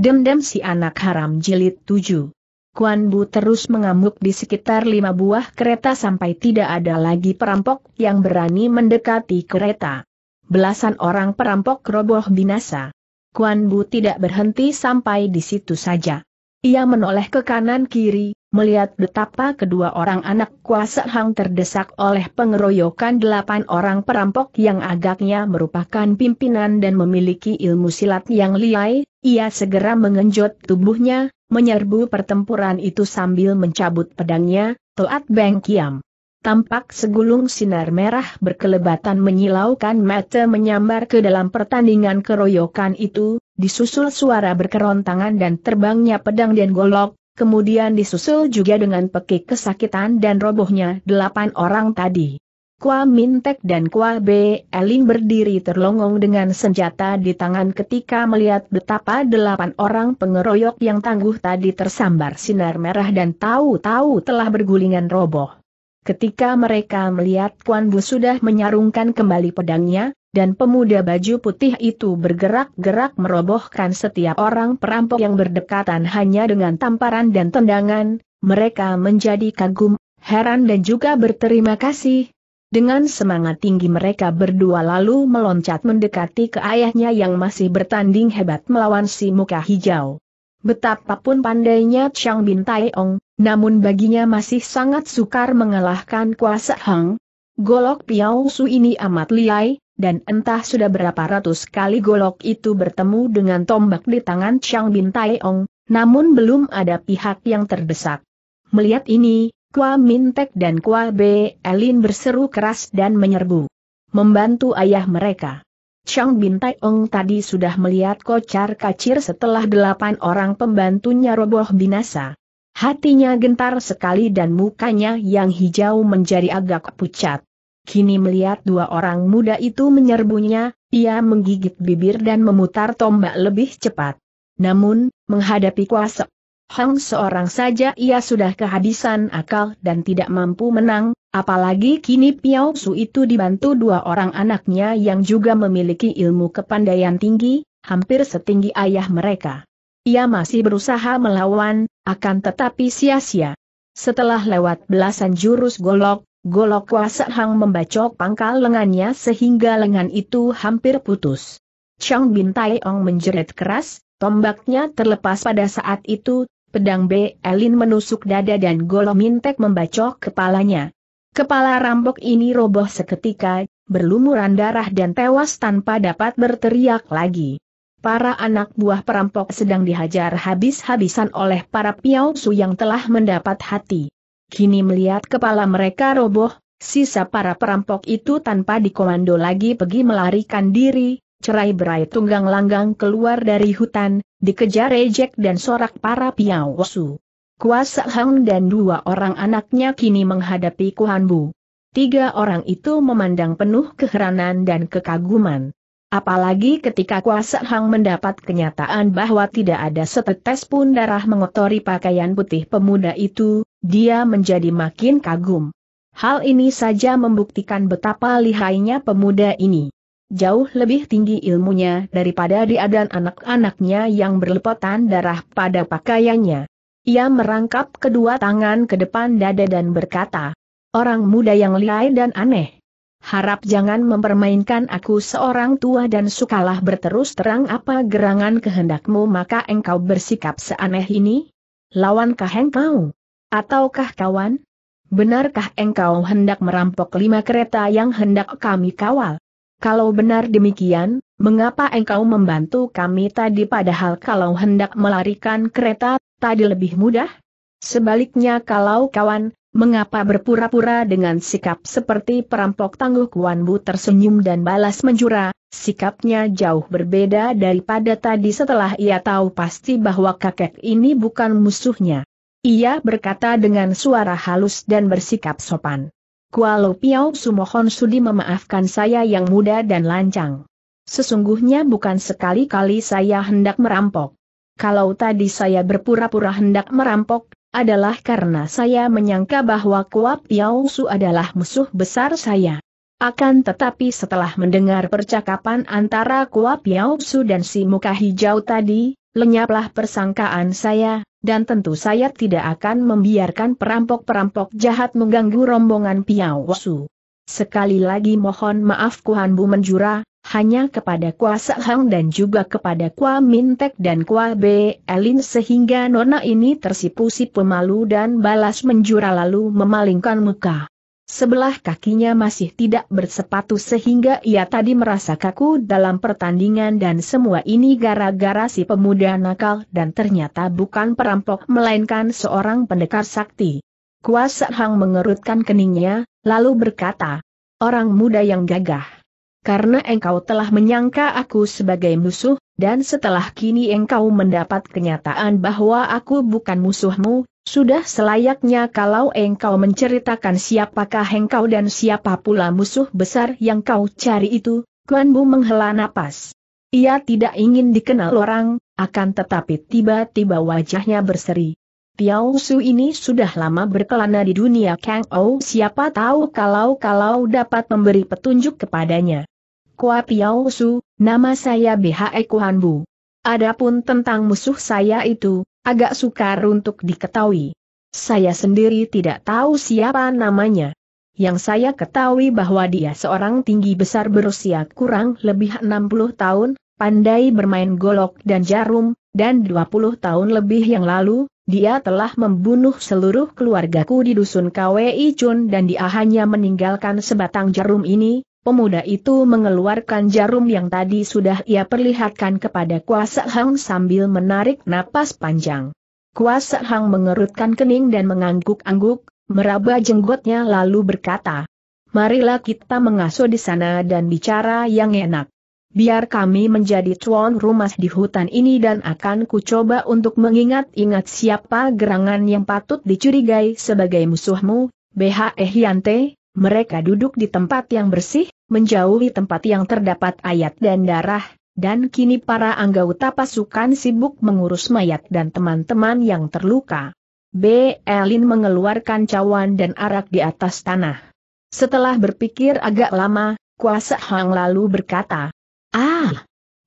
Dendam si anak haram jilid 7. Kuan Bu terus mengamuk di sekitar lima buah kereta sampai tidak ada lagi perampok yang berani mendekati kereta. Belasan orang perampok roboh binasa. Kuan Bu tidak berhenti sampai di situ saja. Ia menoleh ke kanan kiri, melihat betapa kedua orang anak kuasa Hang terdesak oleh pengeroyokan delapan orang perampok yang agaknya merupakan pimpinan dan memiliki ilmu silat yang liai, ia segera mengenjot tubuhnya, menyerbu pertempuran itu sambil mencabut pedangnya, Toat Beng Kiam. Tampak segulung sinar merah berkelebatan menyilaukan mata menyambar ke dalam pertandingan keroyokan itu, disusul suara berkerontangan dan terbangnya pedang dan golok, kemudian disusul juga dengan pekik kesakitan dan robohnya delapan orang tadi. Kwa Mintek dan Kwa B. Eling berdiri terlongong dengan senjata di tangan ketika melihat betapa delapan orang pengeroyok yang tangguh tadi tersambar sinar merah dan tahu-tahu telah bergulingan roboh. Ketika mereka melihat Kuan Bu sudah menyarungkan kembali pedangnya, dan pemuda baju putih itu bergerak-gerak merobohkan setiap orang perampok yang berdekatan hanya dengan tamparan dan tendangan, mereka menjadi kagum, heran dan juga berterima kasih. Dengan semangat tinggi mereka berdua lalu meloncat mendekati ke ayahnya yang masih bertanding hebat melawan si muka hijau. Betapapun pandainya Chang Bin Taiong, namun baginya masih sangat sukar mengalahkan kuasa Hang. Golok Piao Su ini amat liai, dan entah sudah berapa ratus kali golok itu bertemu dengan tombak di tangan Chang Bin Tai Ong, namun belum ada pihak yang terdesak. Melihat ini, Kwa Tek dan Kwa B. Elin berseru keras dan menyerbu. Membantu ayah mereka. Chang Bin Tai Ong tadi sudah melihat kocar kacir setelah delapan orang pembantunya roboh binasa. Hatinya gentar sekali dan mukanya yang hijau menjadi agak pucat kini melihat dua orang muda itu menyerbunya, ia menggigit bibir dan memutar tombak lebih cepat. Namun, menghadapi kuasa Hang seorang saja ia sudah kehabisan akal dan tidak mampu menang, apalagi kini Piao Su itu dibantu dua orang anaknya yang juga memiliki ilmu kepandaian tinggi, hampir setinggi ayah mereka. Ia masih berusaha melawan, akan tetapi sia-sia. Setelah lewat belasan jurus golok, Golok kuasa Hang membacok pangkal lengannya sehingga lengan itu hampir putus. Chang Bin Tai Ong menjerit keras, tombaknya terlepas pada saat itu, pedang B. Elin menusuk dada dan golok mintek membacok kepalanya. Kepala rampok ini roboh seketika, berlumuran darah dan tewas tanpa dapat berteriak lagi. Para anak buah perampok sedang dihajar habis-habisan oleh para Su yang telah mendapat hati. Kini melihat kepala mereka roboh, sisa para perampok itu tanpa dikomando lagi pergi melarikan diri, cerai berai tunggang langgang keluar dari hutan, dikejar ejek dan sorak para piawasu. Kuasa Hang dan dua orang anaknya kini menghadapi Kuhan Bu. Tiga orang itu memandang penuh keheranan dan kekaguman. Apalagi ketika Kuasa Hang mendapat kenyataan bahwa tidak ada setetes pun darah mengotori pakaian putih pemuda itu, dia menjadi makin kagum. Hal ini saja membuktikan betapa lihainya pemuda ini. Jauh lebih tinggi ilmunya daripada dia dan anak-anaknya yang berlepotan darah pada pakaiannya. Ia merangkap kedua tangan ke depan dada dan berkata, Orang muda yang lihai dan aneh. Harap jangan mempermainkan aku seorang tua dan sukalah berterus terang apa gerangan kehendakmu maka engkau bersikap seaneh ini? Lawankah engkau? Ataukah kawan? Benarkah engkau hendak merampok lima kereta yang hendak kami kawal? Kalau benar demikian, mengapa engkau membantu kami tadi padahal kalau hendak melarikan kereta, tadi lebih mudah? Sebaliknya kalau kawan, mengapa berpura-pura dengan sikap seperti perampok tangguh Kuan Bu tersenyum dan balas menjura, sikapnya jauh berbeda daripada tadi setelah ia tahu pasti bahwa kakek ini bukan musuhnya. Ia berkata dengan suara halus dan bersikap sopan. Kualo Piao Sumohon Sudi memaafkan saya yang muda dan lancang. Sesungguhnya bukan sekali-kali saya hendak merampok. Kalau tadi saya berpura-pura hendak merampok, adalah karena saya menyangka bahwa Kuap Piau Su adalah musuh besar saya. Akan tetapi setelah mendengar percakapan antara Kuap Piau Su dan si muka hijau tadi, lenyaplah persangkaan saya, dan tentu saya tidak akan membiarkan perampok-perampok jahat mengganggu rombongan Piau Su. Sekali lagi mohon maaf Kuhan Bu menjura, hanya kepada Kua Sehang dan juga kepada Kua Mintek dan Kua B. Elin sehingga nona ini tersipu-sipu malu dan balas menjura lalu memalingkan muka. Sebelah kakinya masih tidak bersepatu sehingga ia tadi merasa kaku dalam pertandingan dan semua ini gara-gara si pemuda nakal dan ternyata bukan perampok melainkan seorang pendekar sakti. Kuasa Hang mengerutkan keningnya, lalu berkata, Orang muda yang gagah. Karena engkau telah menyangka aku sebagai musuh, dan setelah kini engkau mendapat kenyataan bahwa aku bukan musuhmu, sudah selayaknya kalau engkau menceritakan siapakah engkau dan siapa pula musuh besar yang kau cari itu, Kuan Bu menghela napas. Ia tidak ingin dikenal orang, akan tetapi tiba-tiba wajahnya berseri. Tiao Su ini sudah lama berkelana di dunia Kang Ou siapa tahu kalau-kalau dapat memberi petunjuk kepadanya. Kua Piao Su, nama saya BHE Kuan Bu. Adapun tentang musuh saya itu, agak sukar untuk diketahui. Saya sendiri tidak tahu siapa namanya. Yang saya ketahui bahwa dia seorang tinggi besar berusia kurang lebih 60 tahun, pandai bermain golok dan jarum, dan 20 tahun lebih yang lalu, dia telah membunuh seluruh keluargaku di dusun KWI Chun dan dia hanya meninggalkan sebatang jarum ini, Pemuda itu mengeluarkan jarum yang tadi sudah ia perlihatkan kepada Kuasa Hang sambil menarik napas panjang. Kuasa Hang mengerutkan kening dan mengangguk-angguk, meraba jenggotnya lalu berkata, Marilah kita mengasuh di sana dan bicara yang enak. Biar kami menjadi tuan rumah di hutan ini dan akan kucoba untuk mengingat-ingat siapa gerangan yang patut dicurigai sebagai musuhmu, BHE Hyante, mereka duduk di tempat yang bersih, menjauhi tempat yang terdapat ayat dan darah, dan kini para anggota pasukan sibuk mengurus mayat dan teman-teman yang terluka. B. Elin mengeluarkan cawan dan arak di atas tanah. Setelah berpikir agak lama, kuasa Hang lalu berkata, Ah,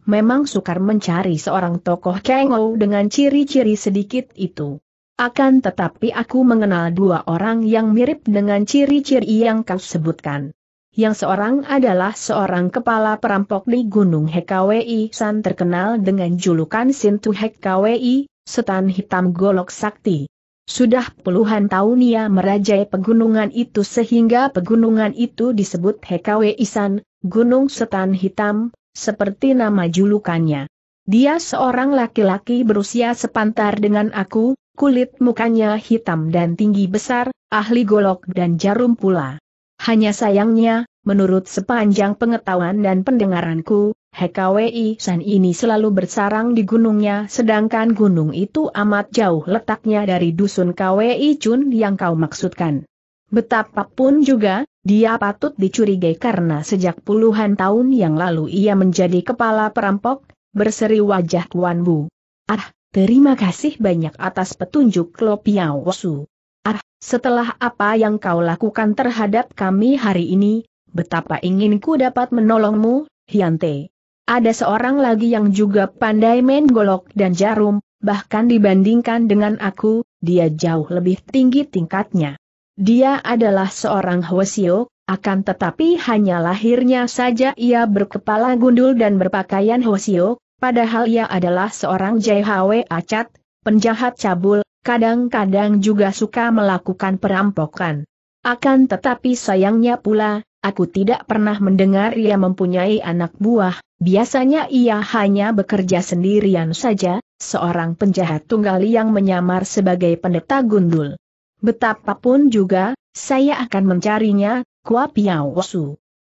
memang sukar mencari seorang tokoh Kengou dengan ciri-ciri sedikit itu. Akan tetapi aku mengenal dua orang yang mirip dengan ciri-ciri yang kau sebutkan. Yang seorang adalah seorang kepala perampok di Gunung Hekawi San terkenal dengan julukan Sintu Hekawi, Setan Hitam Golok Sakti. Sudah puluhan tahun ia merajai pegunungan itu sehingga pegunungan itu disebut Hekawi San, Gunung Setan Hitam, seperti nama julukannya. Dia seorang laki-laki berusia sepantar dengan aku, Kulit mukanya hitam dan tinggi besar, ahli golok dan jarum pula. Hanya sayangnya, menurut sepanjang pengetahuan dan pendengaranku, HKWI San ini selalu bersarang di gunungnya sedangkan gunung itu amat jauh letaknya dari dusun KWI Chun yang kau maksudkan. Betapapun juga, dia patut dicurigai karena sejak puluhan tahun yang lalu ia menjadi kepala perampok, berseri wajah Kuan Bu. Ah, Terima kasih banyak atas petunjuk Klo Piao Ah, setelah apa yang kau lakukan terhadap kami hari ini, betapa inginku dapat menolongmu, Hyante. Ada seorang lagi yang juga pandai main golok dan jarum, bahkan dibandingkan dengan aku, dia jauh lebih tinggi tingkatnya. Dia adalah seorang Hwasio, akan tetapi hanya lahirnya saja ia berkepala gundul dan berpakaian Hwasio, Padahal ia adalah seorang JHW acat, penjahat cabul, kadang-kadang juga suka melakukan perampokan. Akan tetapi sayangnya pula, aku tidak pernah mendengar ia mempunyai anak buah, biasanya ia hanya bekerja sendirian saja, seorang penjahat tunggal yang menyamar sebagai pendeta gundul. Betapapun juga, saya akan mencarinya, Kua Piao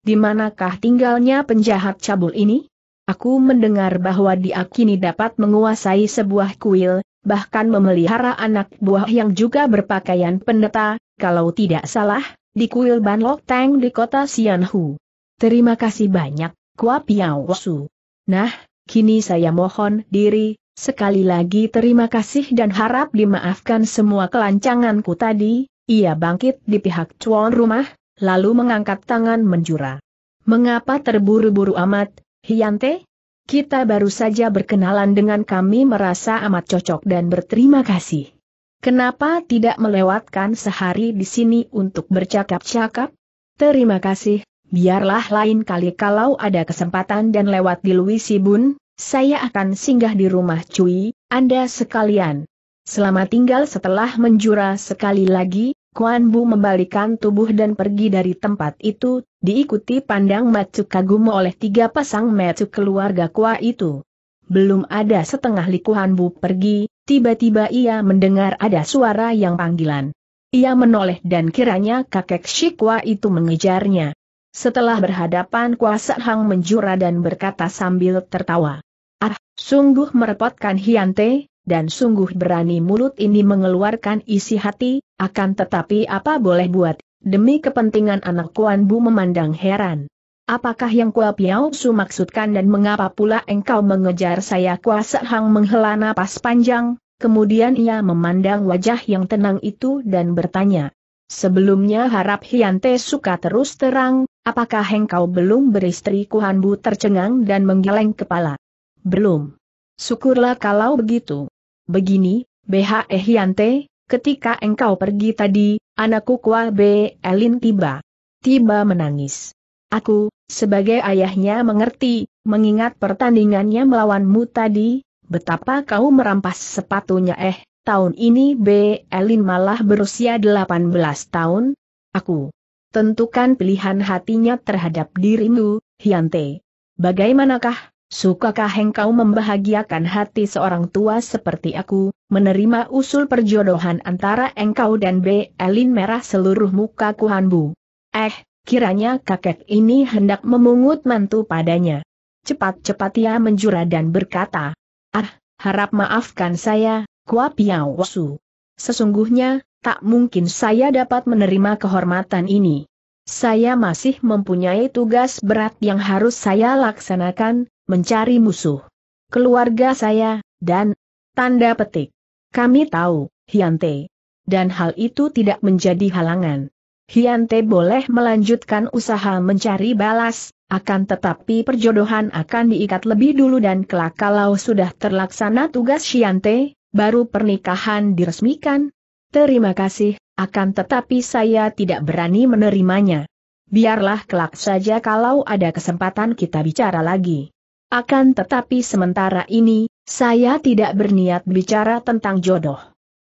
Di manakah tinggalnya penjahat cabul ini? Aku mendengar bahwa dia kini dapat menguasai sebuah kuil, bahkan memelihara anak buah yang juga berpakaian pendeta, kalau tidak salah, di kuil Ban Lok Tang di kota Xianhu. Terima kasih banyak, Kua Piao Su. Nah, kini saya mohon diri, sekali lagi terima kasih dan harap dimaafkan semua kelancanganku tadi, ia bangkit di pihak cuan rumah, lalu mengangkat tangan menjura. Mengapa terburu-buru amat, Hyante? Kita baru saja berkenalan dengan kami merasa amat cocok dan berterima kasih. Kenapa tidak melewatkan sehari di sini untuk bercakap-cakap? Terima kasih, biarlah lain kali kalau ada kesempatan dan lewat di Luisibun, saya akan singgah di rumah Cui, Anda sekalian. Selamat tinggal setelah menjura sekali lagi, Kuan Bu membalikan tubuh dan pergi dari tempat itu, diikuti pandang Macu kagum oleh tiga pasang Macu keluarga Kua itu. Belum ada setengah Li Kuan Bu pergi, tiba-tiba ia mendengar ada suara yang panggilan. Ia menoleh dan kiranya kakek Shikwa itu mengejarnya. Setelah berhadapan kuasa Hang menjura dan berkata sambil tertawa. Ah, sungguh merepotkan Hyante, dan sungguh berani mulut ini mengeluarkan isi hati, akan tetapi apa boleh buat, demi kepentingan anak Kuan Bu memandang heran. Apakah yang Kua Piao Su maksudkan dan mengapa pula engkau mengejar saya Kua hang menghela napas panjang, kemudian ia memandang wajah yang tenang itu dan bertanya. Sebelumnya harap Hiante suka terus terang, apakah engkau belum beristri Kuan Bu tercengang dan menggeleng kepala? Belum. Syukurlah kalau begitu. Begini, BHE eh Hiante, ketika engkau pergi tadi, anakku Kwa B. Elin tiba. Tiba menangis. Aku, sebagai ayahnya mengerti, mengingat pertandingannya melawanmu tadi, betapa kau merampas sepatunya eh, tahun ini B. Elin malah berusia 18 tahun. Aku. Tentukan pilihan hatinya terhadap dirimu, Hyante. Bagaimanakah Sukakah engkau membahagiakan hati seorang tua seperti aku, menerima usul perjodohan antara engkau dan B. Elin merah seluruh muka kuhanbu? Eh, kiranya kakek ini hendak memungut mantu padanya. Cepat-cepat ia menjura dan berkata, Ah, harap maafkan saya, Kua Piawosu. Sesungguhnya, tak mungkin saya dapat menerima kehormatan ini. Saya masih mempunyai tugas berat yang harus saya laksanakan, mencari musuh. Keluarga saya, dan... Tanda petik. Kami tahu, Hyante. Dan hal itu tidak menjadi halangan. Hyante boleh melanjutkan usaha mencari balas, akan tetapi perjodohan akan diikat lebih dulu dan kelak kalau sudah terlaksana tugas Hyante, baru pernikahan diresmikan. Terima kasih, akan tetapi saya tidak berani menerimanya. Biarlah kelak saja kalau ada kesempatan kita bicara lagi. Akan tetapi sementara ini, saya tidak berniat bicara tentang jodoh.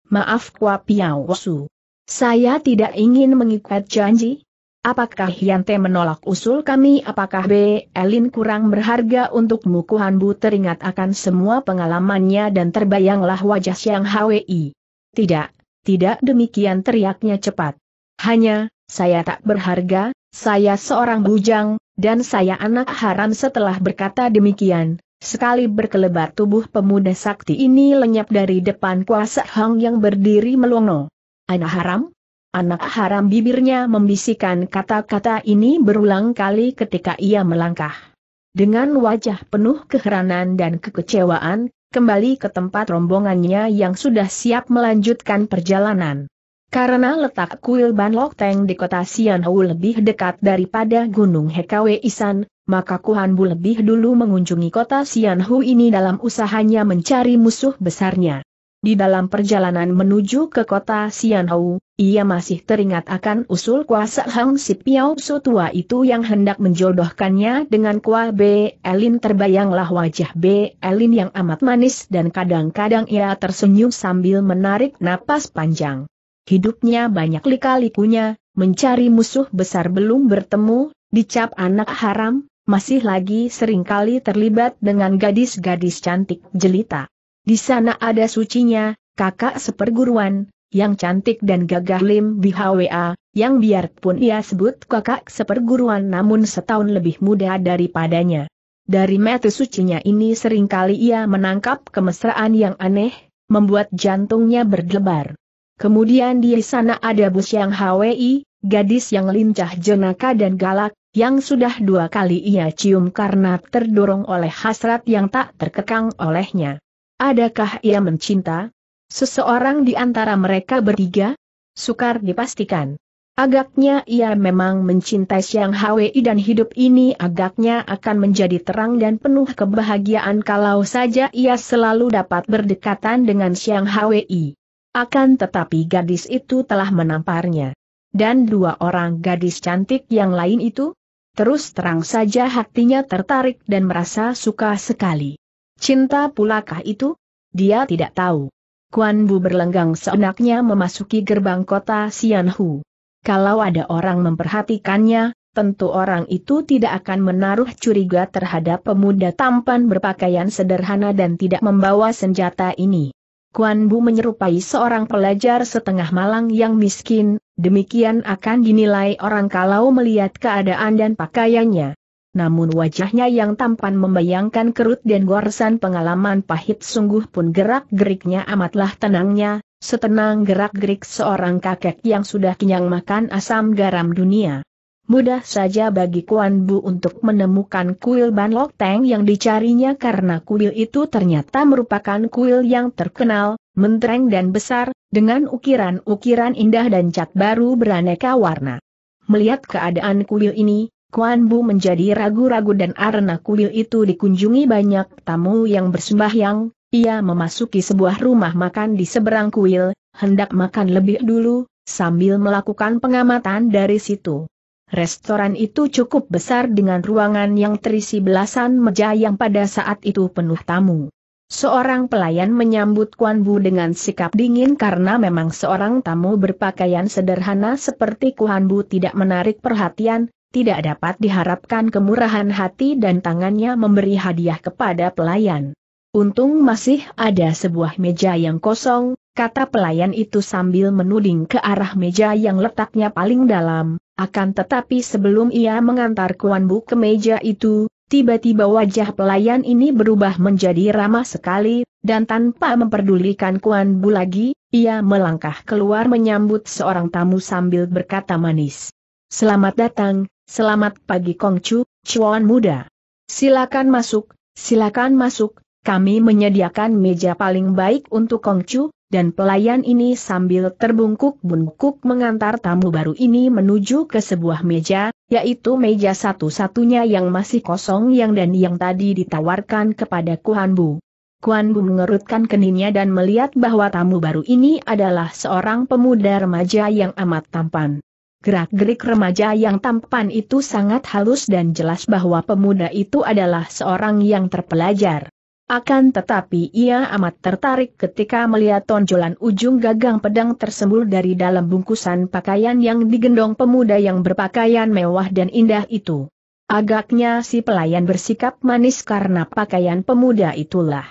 Maaf Kwa Piawosu. Saya tidak ingin mengikat janji. Apakah Hyante menolak usul kami? Apakah B. Elin kurang berharga untukmu? Bu teringat akan semua pengalamannya dan terbayanglah wajah Siang Hwi. Tidak, tidak demikian teriaknya cepat. Hanya, saya tak berharga, saya seorang bujang, dan saya anak haram setelah berkata demikian. Sekali berkelebat tubuh pemuda sakti ini lenyap dari depan kuasa Hang yang berdiri melongo. Anak haram? Anak haram bibirnya membisikkan kata-kata ini berulang kali ketika ia melangkah. Dengan wajah penuh keheranan dan kekecewaan, kembali ke tempat rombongannya yang sudah siap melanjutkan perjalanan. Karena letak kuil Ban Lok Teng di kota Sianhu lebih dekat daripada Gunung Hekawe Isan, maka Kuan Bu lebih dulu mengunjungi kota Sianhu ini dalam usahanya mencari musuh besarnya. Di dalam perjalanan menuju ke kota Sianhou, ia masih teringat akan usul kuasa Hang Si Piao Su tua itu yang hendak menjodohkannya dengan Kua B. Elin terbayanglah wajah B. Elin yang amat manis dan kadang-kadang ia tersenyum sambil menarik napas panjang. Hidupnya banyak lika-likunya, mencari musuh besar belum bertemu, dicap anak haram, masih lagi seringkali terlibat dengan gadis-gadis cantik jelita. Di sana ada sucinya, kakak seperguruan, yang cantik dan gagah Lim BHWA, yang biarpun ia sebut kakak seperguruan namun setahun lebih muda daripadanya. Dari mata sucinya ini seringkali ia menangkap kemesraan yang aneh, membuat jantungnya berdebar. Kemudian di sana ada Bus yang HWI, gadis yang lincah jenaka dan galak, yang sudah dua kali ia cium karena terdorong oleh hasrat yang tak terkekang olehnya. Adakah ia mencinta? Seseorang di antara mereka bertiga? Sukar dipastikan. Agaknya ia memang mencintai Siang Hwi dan hidup ini agaknya akan menjadi terang dan penuh kebahagiaan kalau saja ia selalu dapat berdekatan dengan Siang Hwi. Akan tetapi gadis itu telah menamparnya. Dan dua orang gadis cantik yang lain itu? Terus terang saja hatinya tertarik dan merasa suka sekali. Cinta pulakah itu? Dia tidak tahu. Kuan Bu berlenggang seenaknya memasuki gerbang kota Sianhu. Kalau ada orang memperhatikannya, tentu orang itu tidak akan menaruh curiga terhadap pemuda tampan berpakaian sederhana dan tidak membawa senjata ini. Kuan Bu menyerupai seorang pelajar setengah malang yang miskin, demikian akan dinilai orang kalau melihat keadaan dan pakaiannya namun wajahnya yang tampan membayangkan kerut dan goresan pengalaman pahit sungguh pun gerak-geriknya amatlah tenangnya, setenang gerak-gerik seorang kakek yang sudah kenyang makan asam garam dunia. Mudah saja bagi Kuan Bu untuk menemukan kuil Ban Lok Teng yang dicarinya karena kuil itu ternyata merupakan kuil yang terkenal, mentereng dan besar, dengan ukiran-ukiran indah dan cat baru beraneka warna. Melihat keadaan kuil ini, Kuan Bu menjadi ragu-ragu dan arena kuil itu dikunjungi banyak tamu yang bersembahyang, ia memasuki sebuah rumah makan di seberang kuil, hendak makan lebih dulu, sambil melakukan pengamatan dari situ. Restoran itu cukup besar dengan ruangan yang terisi belasan meja yang pada saat itu penuh tamu. Seorang pelayan menyambut Kuan Bu dengan sikap dingin karena memang seorang tamu berpakaian sederhana seperti Kuan Bu tidak menarik perhatian, tidak dapat diharapkan kemurahan hati dan tangannya memberi hadiah kepada pelayan. Untung masih ada sebuah meja yang kosong, kata pelayan itu sambil menuding ke arah meja yang letaknya paling dalam, akan tetapi sebelum ia mengantar Kuan Bu ke meja itu, tiba-tiba wajah pelayan ini berubah menjadi ramah sekali, dan tanpa memperdulikan Kuan Bu lagi, ia melangkah keluar menyambut seorang tamu sambil berkata manis. Selamat datang, Selamat pagi Kong Chu, muda. Silakan masuk, silakan masuk, kami menyediakan meja paling baik untuk Kong dan pelayan ini sambil terbungkuk-bungkuk mengantar tamu baru ini menuju ke sebuah meja, yaitu meja satu-satunya yang masih kosong yang dan yang tadi ditawarkan kepada Kuan Bu. Kuan Bu mengerutkan keningnya dan melihat bahwa tamu baru ini adalah seorang pemuda remaja yang amat tampan. Gerak-gerik remaja yang tampan itu sangat halus dan jelas bahwa pemuda itu adalah seorang yang terpelajar. Akan tetapi ia amat tertarik ketika melihat tonjolan ujung gagang pedang tersembul dari dalam bungkusan pakaian yang digendong pemuda yang berpakaian mewah dan indah itu. Agaknya si pelayan bersikap manis karena pakaian pemuda itulah.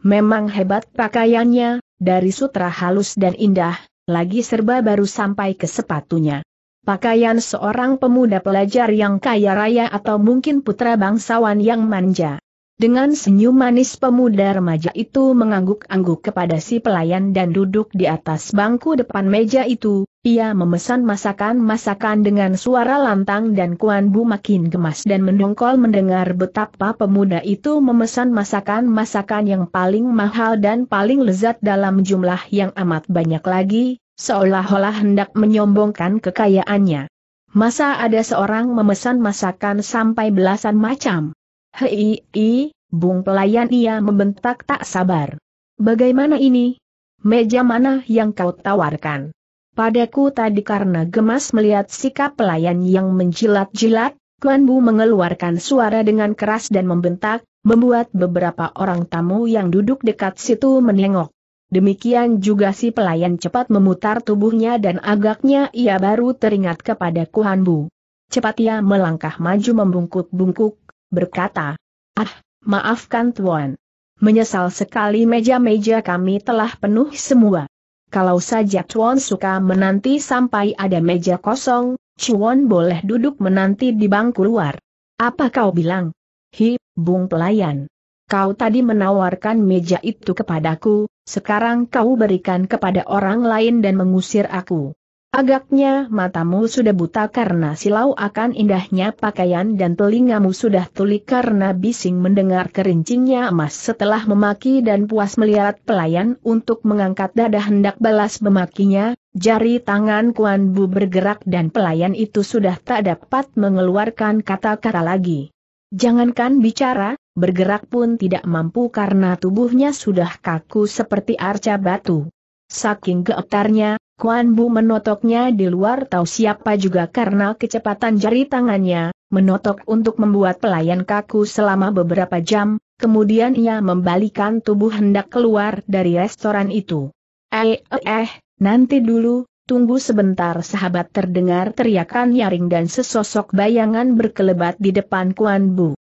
Memang hebat pakaiannya, dari sutra halus dan indah, lagi serba baru sampai ke sepatunya pakaian seorang pemuda pelajar yang kaya raya atau mungkin putra bangsawan yang manja. Dengan senyum manis pemuda remaja itu mengangguk-angguk kepada si pelayan dan duduk di atas bangku depan meja itu, ia memesan masakan-masakan dengan suara lantang dan Kuan Bu makin gemas dan mendongkol mendengar betapa pemuda itu memesan masakan-masakan yang paling mahal dan paling lezat dalam jumlah yang amat banyak lagi, seolah-olah hendak menyombongkan kekayaannya. Masa ada seorang memesan masakan sampai belasan macam? Hei, i, bung pelayan ia membentak tak sabar. Bagaimana ini? Meja mana yang kau tawarkan? Padaku tadi karena gemas melihat sikap pelayan yang menjilat-jilat, Kuan Bu mengeluarkan suara dengan keras dan membentak, membuat beberapa orang tamu yang duduk dekat situ menengok. Demikian juga si pelayan cepat memutar tubuhnya dan agaknya ia baru teringat kepada Kuhanbu. Cepat ia melangkah maju membungkuk-bungkuk, berkata, Ah, maafkan Tuan. Menyesal sekali meja-meja kami telah penuh semua. Kalau saja Tuan suka menanti sampai ada meja kosong, Cuan boleh duduk menanti di bangku luar. Apa kau bilang? Hi, bung pelayan. Kau tadi menawarkan meja itu kepadaku, sekarang kau berikan kepada orang lain dan mengusir aku. Agaknya matamu sudah buta karena silau akan indahnya pakaian dan telingamu sudah tuli karena bising mendengar kerincingnya emas setelah memaki dan puas melihat pelayan untuk mengangkat dada hendak balas memakinya, jari tangan Kuan Bu bergerak dan pelayan itu sudah tak dapat mengeluarkan kata-kata lagi. Jangankan bicara, bergerak pun tidak mampu karena tubuhnya sudah kaku seperti arca batu. Saking geetarnya, Kuan Bu menotoknya di luar tahu siapa juga karena kecepatan jari tangannya, menotok untuk membuat pelayan kaku selama beberapa jam, kemudian ia membalikan tubuh hendak keluar dari restoran itu. Eh, eh, eh, nanti dulu, tunggu sebentar sahabat terdengar teriakan nyaring dan sesosok bayangan berkelebat di depan Kuan Bu.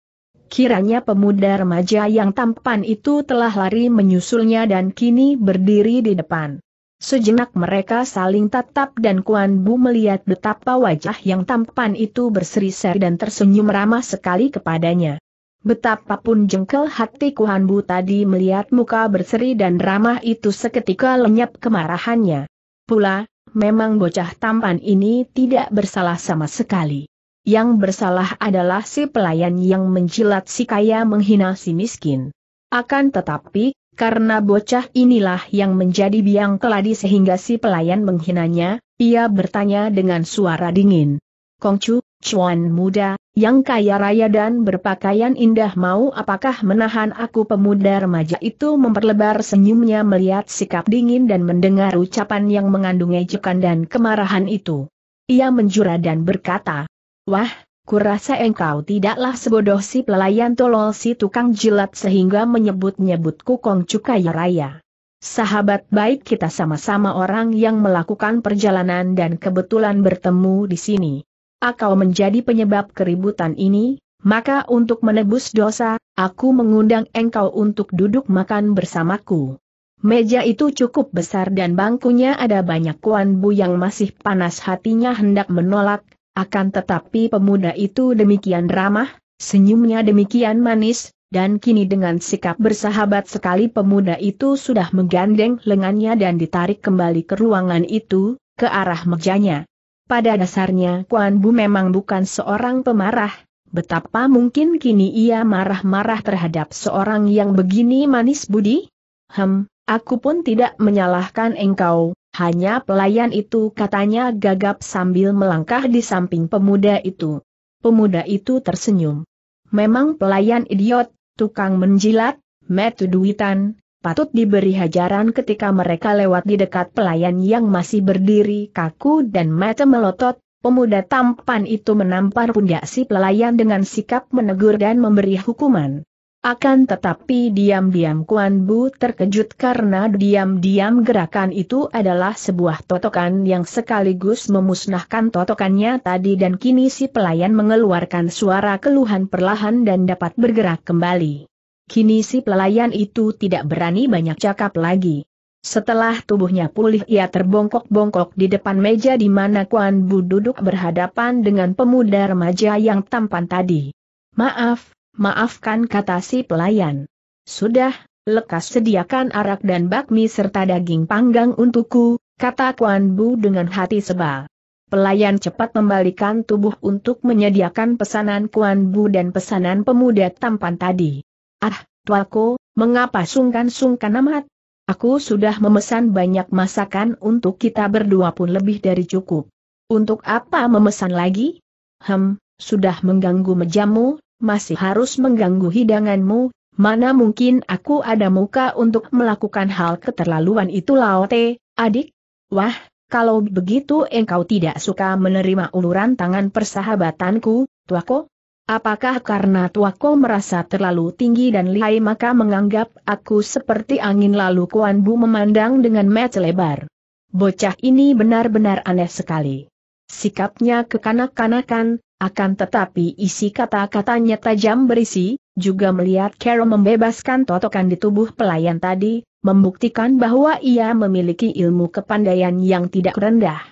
Kiranya pemuda remaja yang tampan itu telah lari menyusulnya dan kini berdiri di depan. Sejenak mereka saling tatap dan Kuan Bu melihat betapa wajah yang tampan itu berseri-seri dan tersenyum ramah sekali kepadanya. Betapapun jengkel hati Kuan Bu tadi melihat muka berseri dan ramah itu seketika lenyap kemarahannya. Pula, memang bocah tampan ini tidak bersalah sama sekali yang bersalah adalah si pelayan yang menjilat si kaya menghina si miskin. Akan tetapi, karena bocah inilah yang menjadi biang keladi sehingga si pelayan menghinanya, ia bertanya dengan suara dingin. Kongcu, cuan muda, yang kaya raya dan berpakaian indah mau apakah menahan aku pemuda remaja itu memperlebar senyumnya melihat sikap dingin dan mendengar ucapan yang mengandung ejekan dan kemarahan itu. Ia menjura dan berkata, Wah, kurasa engkau tidaklah sebodoh si pelayan tolol si tukang jilat sehingga menyebut nyebutku kukong cukai raya. Sahabat baik kita sama-sama orang yang melakukan perjalanan dan kebetulan bertemu di sini. Akau ah, menjadi penyebab keributan ini, maka untuk menebus dosa, aku mengundang engkau untuk duduk makan bersamaku. Meja itu cukup besar dan bangkunya ada banyak kuan bu yang masih panas hatinya hendak menolak, akan tetapi pemuda itu demikian ramah, senyumnya demikian manis, dan kini dengan sikap bersahabat sekali pemuda itu sudah menggandeng lengannya dan ditarik kembali ke ruangan itu, ke arah mejanya. Pada dasarnya Kuan Bu memang bukan seorang pemarah, betapa mungkin kini ia marah-marah terhadap seorang yang begini manis budi? Hem, aku pun tidak menyalahkan engkau, hanya pelayan itu katanya gagap sambil melangkah di samping pemuda itu. Pemuda itu tersenyum. Memang pelayan idiot, tukang menjilat, metu duitan, patut diberi hajaran ketika mereka lewat di dekat pelayan yang masih berdiri kaku dan mata melotot, pemuda tampan itu menampar pundak si pelayan dengan sikap menegur dan memberi hukuman. Akan tetapi diam-diam Kuan Bu terkejut karena diam-diam gerakan itu adalah sebuah totokan yang sekaligus memusnahkan totokannya tadi dan kini si pelayan mengeluarkan suara keluhan perlahan dan dapat bergerak kembali. Kini si pelayan itu tidak berani banyak cakap lagi. Setelah tubuhnya pulih ia terbongkok-bongkok di depan meja di mana Kuan Bu duduk berhadapan dengan pemuda remaja yang tampan tadi. Maaf, Maafkan kata si pelayan. Sudah, lekas sediakan arak dan bakmi serta daging panggang untukku, kata Kuan Bu dengan hati sebal. Pelayan cepat membalikan tubuh untuk menyediakan pesanan Kuan Bu dan pesanan pemuda tampan tadi. Ah, tuaku, mengapa sungkan-sungkan amat? Aku sudah memesan banyak masakan untuk kita berdua pun lebih dari cukup. Untuk apa memesan lagi? Hem, sudah mengganggu mejamu, masih harus mengganggu hidanganmu, mana mungkin aku ada muka untuk melakukan hal keterlaluan itu Laote, adik? Wah, kalau begitu engkau tidak suka menerima uluran tangan persahabatanku, tuako? Apakah karena tuako merasa terlalu tinggi dan lihai maka menganggap aku seperti angin lalu Kuan Bu memandang dengan mata lebar? Bocah ini benar-benar aneh sekali. Sikapnya kekanak-kanakan, akan tetapi isi kata-katanya tajam berisi, juga melihat Carol membebaskan totokan di tubuh pelayan tadi, membuktikan bahwa ia memiliki ilmu kepandaian yang tidak rendah.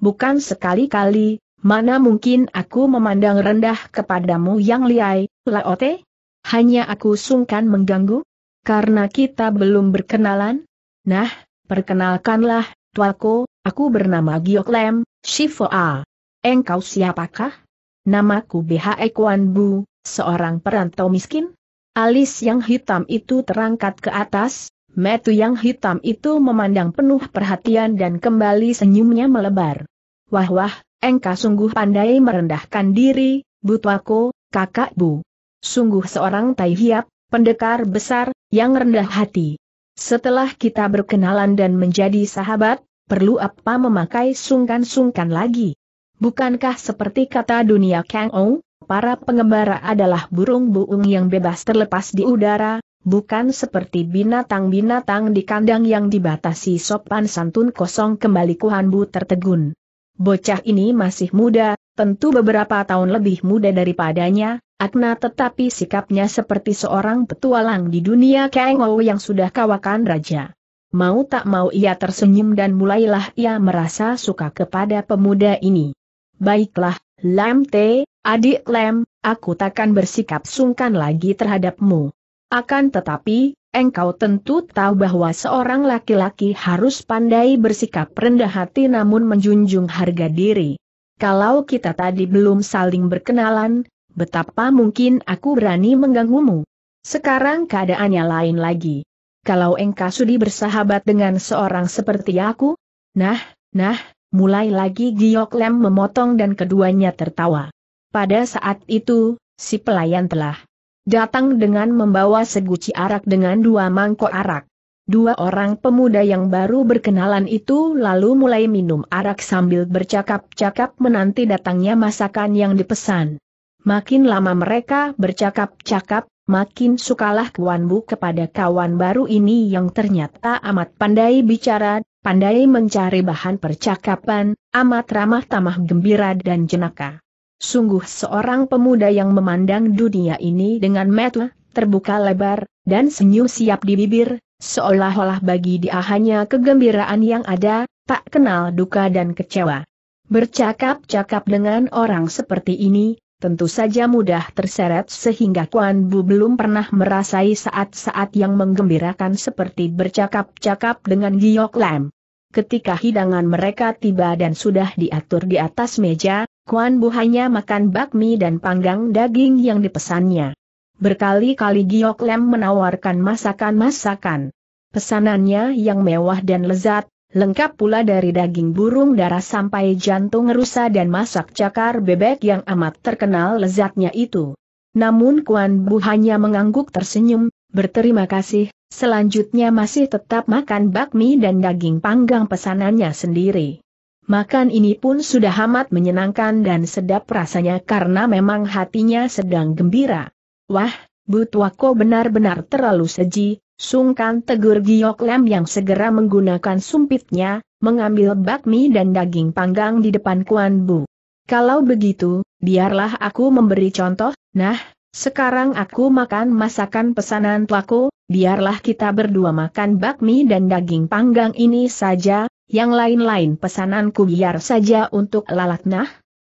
Bukan sekali-kali, mana mungkin aku memandang rendah kepadamu yang liai, Laote? Hanya aku sungkan mengganggu? Karena kita belum berkenalan? Nah, perkenalkanlah, tuaku, aku bernama Gioklem, Lem, A. Engkau siapakah? namaku BHE Kuan Bu, seorang perantau miskin? Alis yang hitam itu terangkat ke atas, metu yang hitam itu memandang penuh perhatian dan kembali senyumnya melebar. Wah wah, engkau sungguh pandai merendahkan diri, butuaku, kakak bu. Sungguh seorang tai hiap, pendekar besar, yang rendah hati. Setelah kita berkenalan dan menjadi sahabat, perlu apa memakai sungkan-sungkan lagi? Bukankah seperti kata dunia Kang Ong, para pengembara adalah burung buung yang bebas terlepas di udara, bukan seperti binatang-binatang di kandang yang dibatasi sopan santun kosong kembali Kuhanbu tertegun. Bocah ini masih muda, tentu beberapa tahun lebih muda daripadanya, Akna tetapi sikapnya seperti seorang petualang di dunia Kengou yang sudah kawakan raja. Mau tak mau ia tersenyum dan mulailah ia merasa suka kepada pemuda ini. Baiklah, Lam T, adik Lam, aku takkan bersikap sungkan lagi terhadapmu. Akan tetapi, engkau tentu tahu bahwa seorang laki-laki harus pandai bersikap rendah hati namun menjunjung harga diri. Kalau kita tadi belum saling berkenalan, betapa mungkin aku berani mengganggumu. Sekarang keadaannya lain lagi. Kalau engkau sudi bersahabat dengan seorang seperti aku, nah, nah, Mulai lagi Giok Lem memotong dan keduanya tertawa. Pada saat itu, si pelayan telah datang dengan membawa seguci arak dengan dua mangkok arak. Dua orang pemuda yang baru berkenalan itu lalu mulai minum arak sambil bercakap-cakap menanti datangnya masakan yang dipesan. Makin lama mereka bercakap-cakap, makin sukalah Kuan Bu kepada kawan baru ini yang ternyata amat pandai bicara, pandai mencari bahan percakapan, amat ramah tamah gembira dan jenaka. Sungguh seorang pemuda yang memandang dunia ini dengan metu, terbuka lebar, dan senyum siap di bibir, seolah-olah bagi dia hanya kegembiraan yang ada, tak kenal duka dan kecewa. Bercakap-cakap dengan orang seperti ini, tentu saja mudah terseret sehingga Kuan Bu belum pernah merasai saat-saat yang menggembirakan seperti bercakap-cakap dengan Giok Lam. Ketika hidangan mereka tiba dan sudah diatur di atas meja, Kuan Bu hanya makan bakmi dan panggang daging yang dipesannya. Berkali-kali Giok Lam menawarkan masakan-masakan. Pesanannya yang mewah dan lezat, Lengkap pula dari daging burung darah sampai jantung rusa dan masak cakar bebek yang amat terkenal lezatnya itu. Namun Kuan Bu hanya mengangguk tersenyum, berterima kasih, selanjutnya masih tetap makan bakmi dan daging panggang pesanannya sendiri. Makan ini pun sudah amat menyenangkan dan sedap rasanya karena memang hatinya sedang gembira. Wah, Bu Tuako benar-benar terlalu seji, Sungkan tegur Giok Lem yang segera menggunakan sumpitnya, mengambil bakmi dan daging panggang di depan Kuan Bu. Kalau begitu, biarlah aku memberi contoh, nah, sekarang aku makan masakan pesanan tuaku, biarlah kita berdua makan bakmi dan daging panggang ini saja, yang lain-lain pesananku biar saja untuk lalat nah.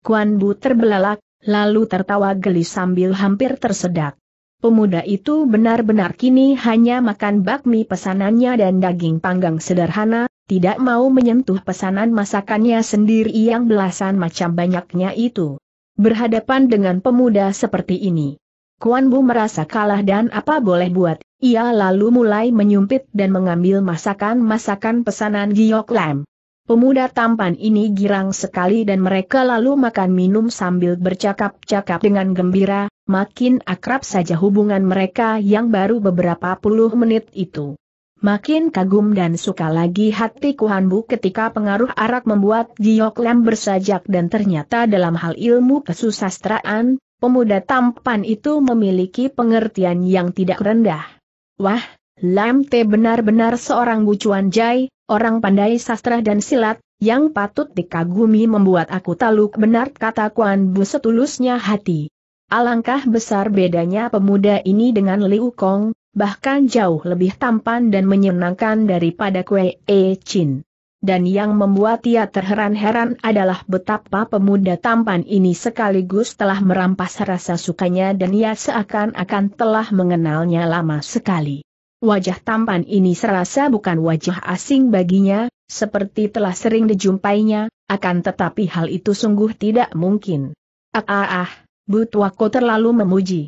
Kuan Bu terbelalak, lalu tertawa geli sambil hampir tersedak. Pemuda itu benar-benar kini hanya makan bakmi pesanannya dan daging panggang sederhana, tidak mau menyentuh pesanan masakannya sendiri yang belasan macam banyaknya itu. Berhadapan dengan pemuda seperti ini, Kuan Bu merasa kalah dan apa boleh buat, ia lalu mulai menyumpit dan mengambil masakan-masakan pesanan giok Lam. Pemuda tampan ini girang sekali dan mereka lalu makan minum sambil bercakap-cakap dengan gembira, makin akrab saja hubungan mereka yang baru beberapa puluh menit itu. Makin kagum dan suka lagi hati Kuhanbu ketika pengaruh arak membuat Giok Lem bersajak dan ternyata dalam hal ilmu kesusastraan, pemuda tampan itu memiliki pengertian yang tidak rendah. Wah, Lam Te benar-benar seorang bucuan jai, orang pandai sastra dan silat, yang patut dikagumi membuat aku taluk benar kata Kuan Bu setulusnya hati. Alangkah besar bedanya pemuda ini dengan Liu Kong, bahkan jauh lebih tampan dan menyenangkan daripada Kue E Chin. Dan yang membuat ia terheran-heran adalah betapa pemuda tampan ini sekaligus telah merampas rasa sukanya dan ia seakan-akan telah mengenalnya lama sekali. Wajah tampan ini serasa bukan wajah asing baginya, seperti telah sering dijumpainya, akan tetapi hal itu sungguh tidak mungkin. Ah ah ah, terlalu memuji.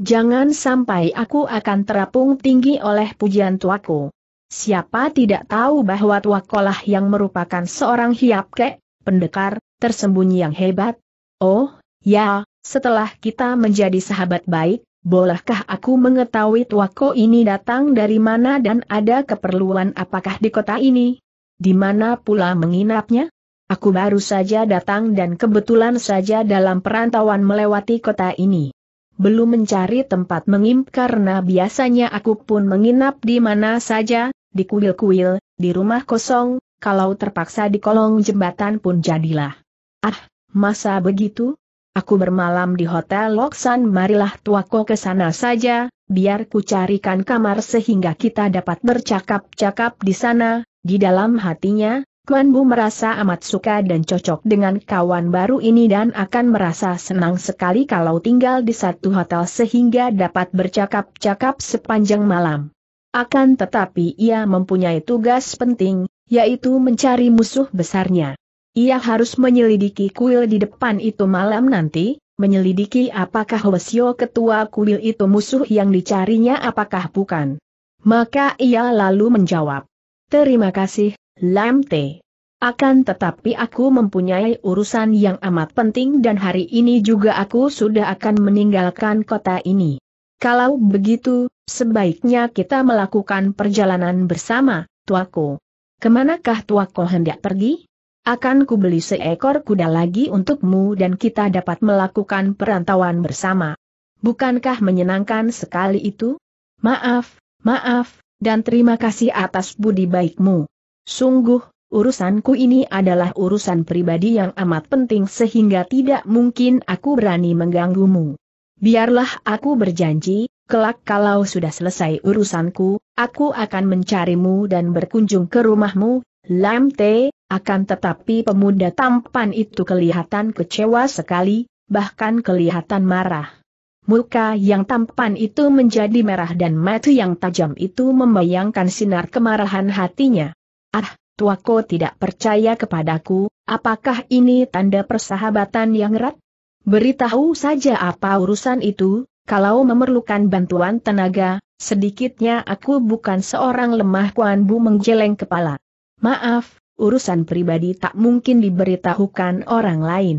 Jangan sampai aku akan terapung tinggi oleh pujian tuaku. Siapa tidak tahu bahwa tuakolah yang merupakan seorang hiapke, pendekar, tersembunyi yang hebat? Oh, ya, setelah kita menjadi sahabat baik, bolehkah aku mengetahui tuako ini datang dari mana dan ada keperluan apakah di kota ini? Di mana pula menginapnya? Aku baru saja datang dan kebetulan saja dalam perantauan melewati kota ini. Belum mencari tempat mengimp karena biasanya aku pun menginap di mana saja, di kuil-kuil, di rumah kosong, kalau terpaksa di kolong jembatan pun jadilah. Ah, masa begitu? Aku bermalam di Hotel Loksan marilah tuaku ke sana saja, biar ku carikan kamar sehingga kita dapat bercakap-cakap di sana, di dalam hatinya, Kuan Bu merasa amat suka dan cocok dengan kawan baru ini dan akan merasa senang sekali kalau tinggal di satu hotel sehingga dapat bercakap-cakap sepanjang malam. Akan tetapi ia mempunyai tugas penting, yaitu mencari musuh besarnya. Ia harus menyelidiki kuil di depan itu malam nanti, menyelidiki apakah Wesio ketua kuil itu musuh yang dicarinya apakah bukan. Maka ia lalu menjawab, Terima kasih, Lamte. Akan tetapi aku mempunyai urusan yang amat penting dan hari ini juga aku sudah akan meninggalkan kota ini. Kalau begitu, sebaiknya kita melakukan perjalanan bersama, tuaku. Kemanakah tuaku hendak pergi? Akan kubeli seekor kuda lagi untukmu dan kita dapat melakukan perantauan bersama. Bukankah menyenangkan sekali itu? Maaf, maaf, dan terima kasih atas budi baikmu. Sungguh, urusanku ini adalah urusan pribadi yang amat penting sehingga tidak mungkin aku berani mengganggumu. Biarlah aku berjanji, kelak kalau sudah selesai urusanku, aku akan mencarimu dan berkunjung ke rumahmu Lam T, akan tetapi pemuda tampan itu kelihatan kecewa sekali, bahkan kelihatan marah. Muka yang tampan itu menjadi merah dan mata yang tajam itu membayangkan sinar kemarahan hatinya. Ah, tuaku tidak percaya kepadaku, apakah ini tanda persahabatan yang erat? Beritahu saja apa urusan itu, kalau memerlukan bantuan tenaga, sedikitnya aku bukan seorang lemah Kuan Bu menggeleng kepala. Maaf, urusan pribadi tak mungkin diberitahukan orang lain.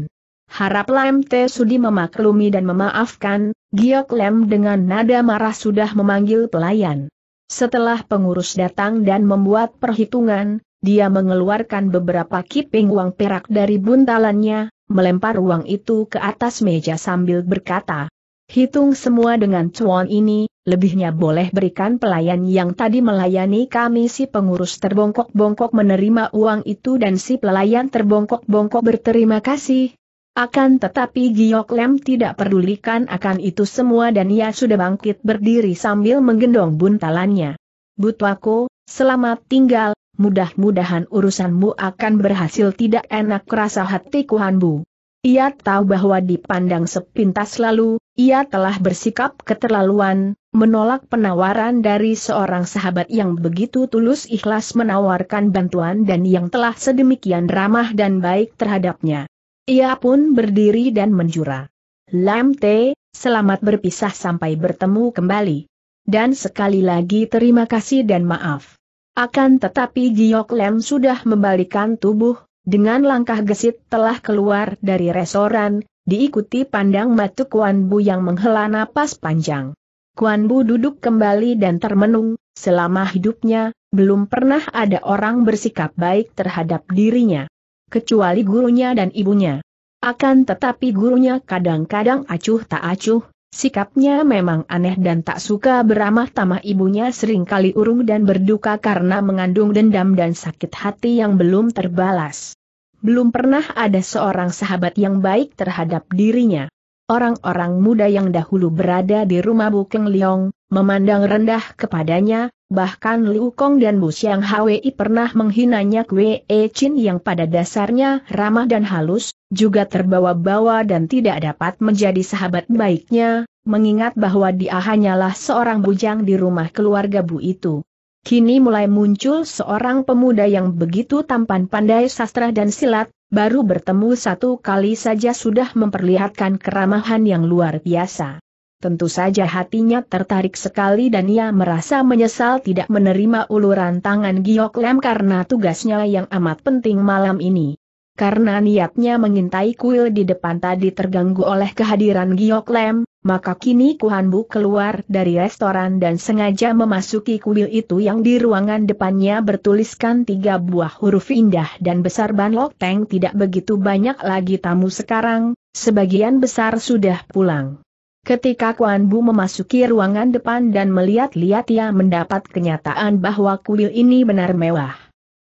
Harap Lam Te Sudi memaklumi dan memaafkan, Giok Lem dengan nada marah sudah memanggil pelayan. Setelah pengurus datang dan membuat perhitungan, dia mengeluarkan beberapa kiping uang perak dari buntalannya, melempar uang itu ke atas meja sambil berkata, Hitung semua dengan cuan ini, lebihnya boleh berikan pelayan yang tadi melayani kami si pengurus terbongkok-bongkok menerima uang itu dan si pelayan terbongkok-bongkok berterima kasih. Akan tetapi Giok Lem tidak pedulikan akan itu semua dan ia sudah bangkit berdiri sambil menggendong buntalannya. Butwako, selamat tinggal, mudah-mudahan urusanmu akan berhasil tidak enak rasa hatiku Hanbu. Ia tahu bahwa dipandang sepintas lalu, ia telah bersikap keterlaluan, menolak penawaran dari seorang sahabat yang begitu tulus ikhlas menawarkan bantuan dan yang telah sedemikian ramah dan baik terhadapnya. Ia pun berdiri dan menjura. Lam T, selamat berpisah sampai bertemu kembali. Dan sekali lagi terima kasih dan maaf. Akan tetapi Giok Lem sudah membalikan tubuh, dengan langkah gesit telah keluar dari restoran, diikuti pandang matu Kuan Bu yang menghela napas panjang. Kuan Bu duduk kembali dan termenung, selama hidupnya, belum pernah ada orang bersikap baik terhadap dirinya. Kecuali gurunya dan ibunya. Akan tetapi gurunya kadang-kadang acuh tak acuh, sikapnya memang aneh dan tak suka beramah tamah ibunya sering kali urung dan berduka karena mengandung dendam dan sakit hati yang belum terbalas. Belum pernah ada seorang sahabat yang baik terhadap dirinya. Orang-orang muda yang dahulu berada di rumah Bukeng Liong, memandang rendah kepadanya, bahkan Liu Kong dan Bu Siang Hwi pernah menghinanya Kwe E Chin yang pada dasarnya ramah dan halus, juga terbawa-bawa dan tidak dapat menjadi sahabat baiknya, mengingat bahwa dia hanyalah seorang bujang di rumah keluarga Bu itu. Kini mulai muncul seorang pemuda yang begitu tampan pandai sastra dan silat, baru bertemu satu kali saja sudah memperlihatkan keramahan yang luar biasa. Tentu saja hatinya tertarik sekali dan ia merasa menyesal tidak menerima uluran tangan Giok Lem karena tugasnya yang amat penting malam ini. Karena niatnya mengintai kuil di depan tadi terganggu oleh kehadiran Giok Lem, maka kini Kuhanbu keluar dari restoran dan sengaja memasuki kuil itu yang di ruangan depannya bertuliskan tiga buah huruf indah dan besar Ban Lok Teng tidak begitu banyak lagi tamu sekarang, sebagian besar sudah pulang. Ketika Kuan Bu memasuki ruangan depan dan melihat-lihat ia mendapat kenyataan bahwa kuil ini benar mewah.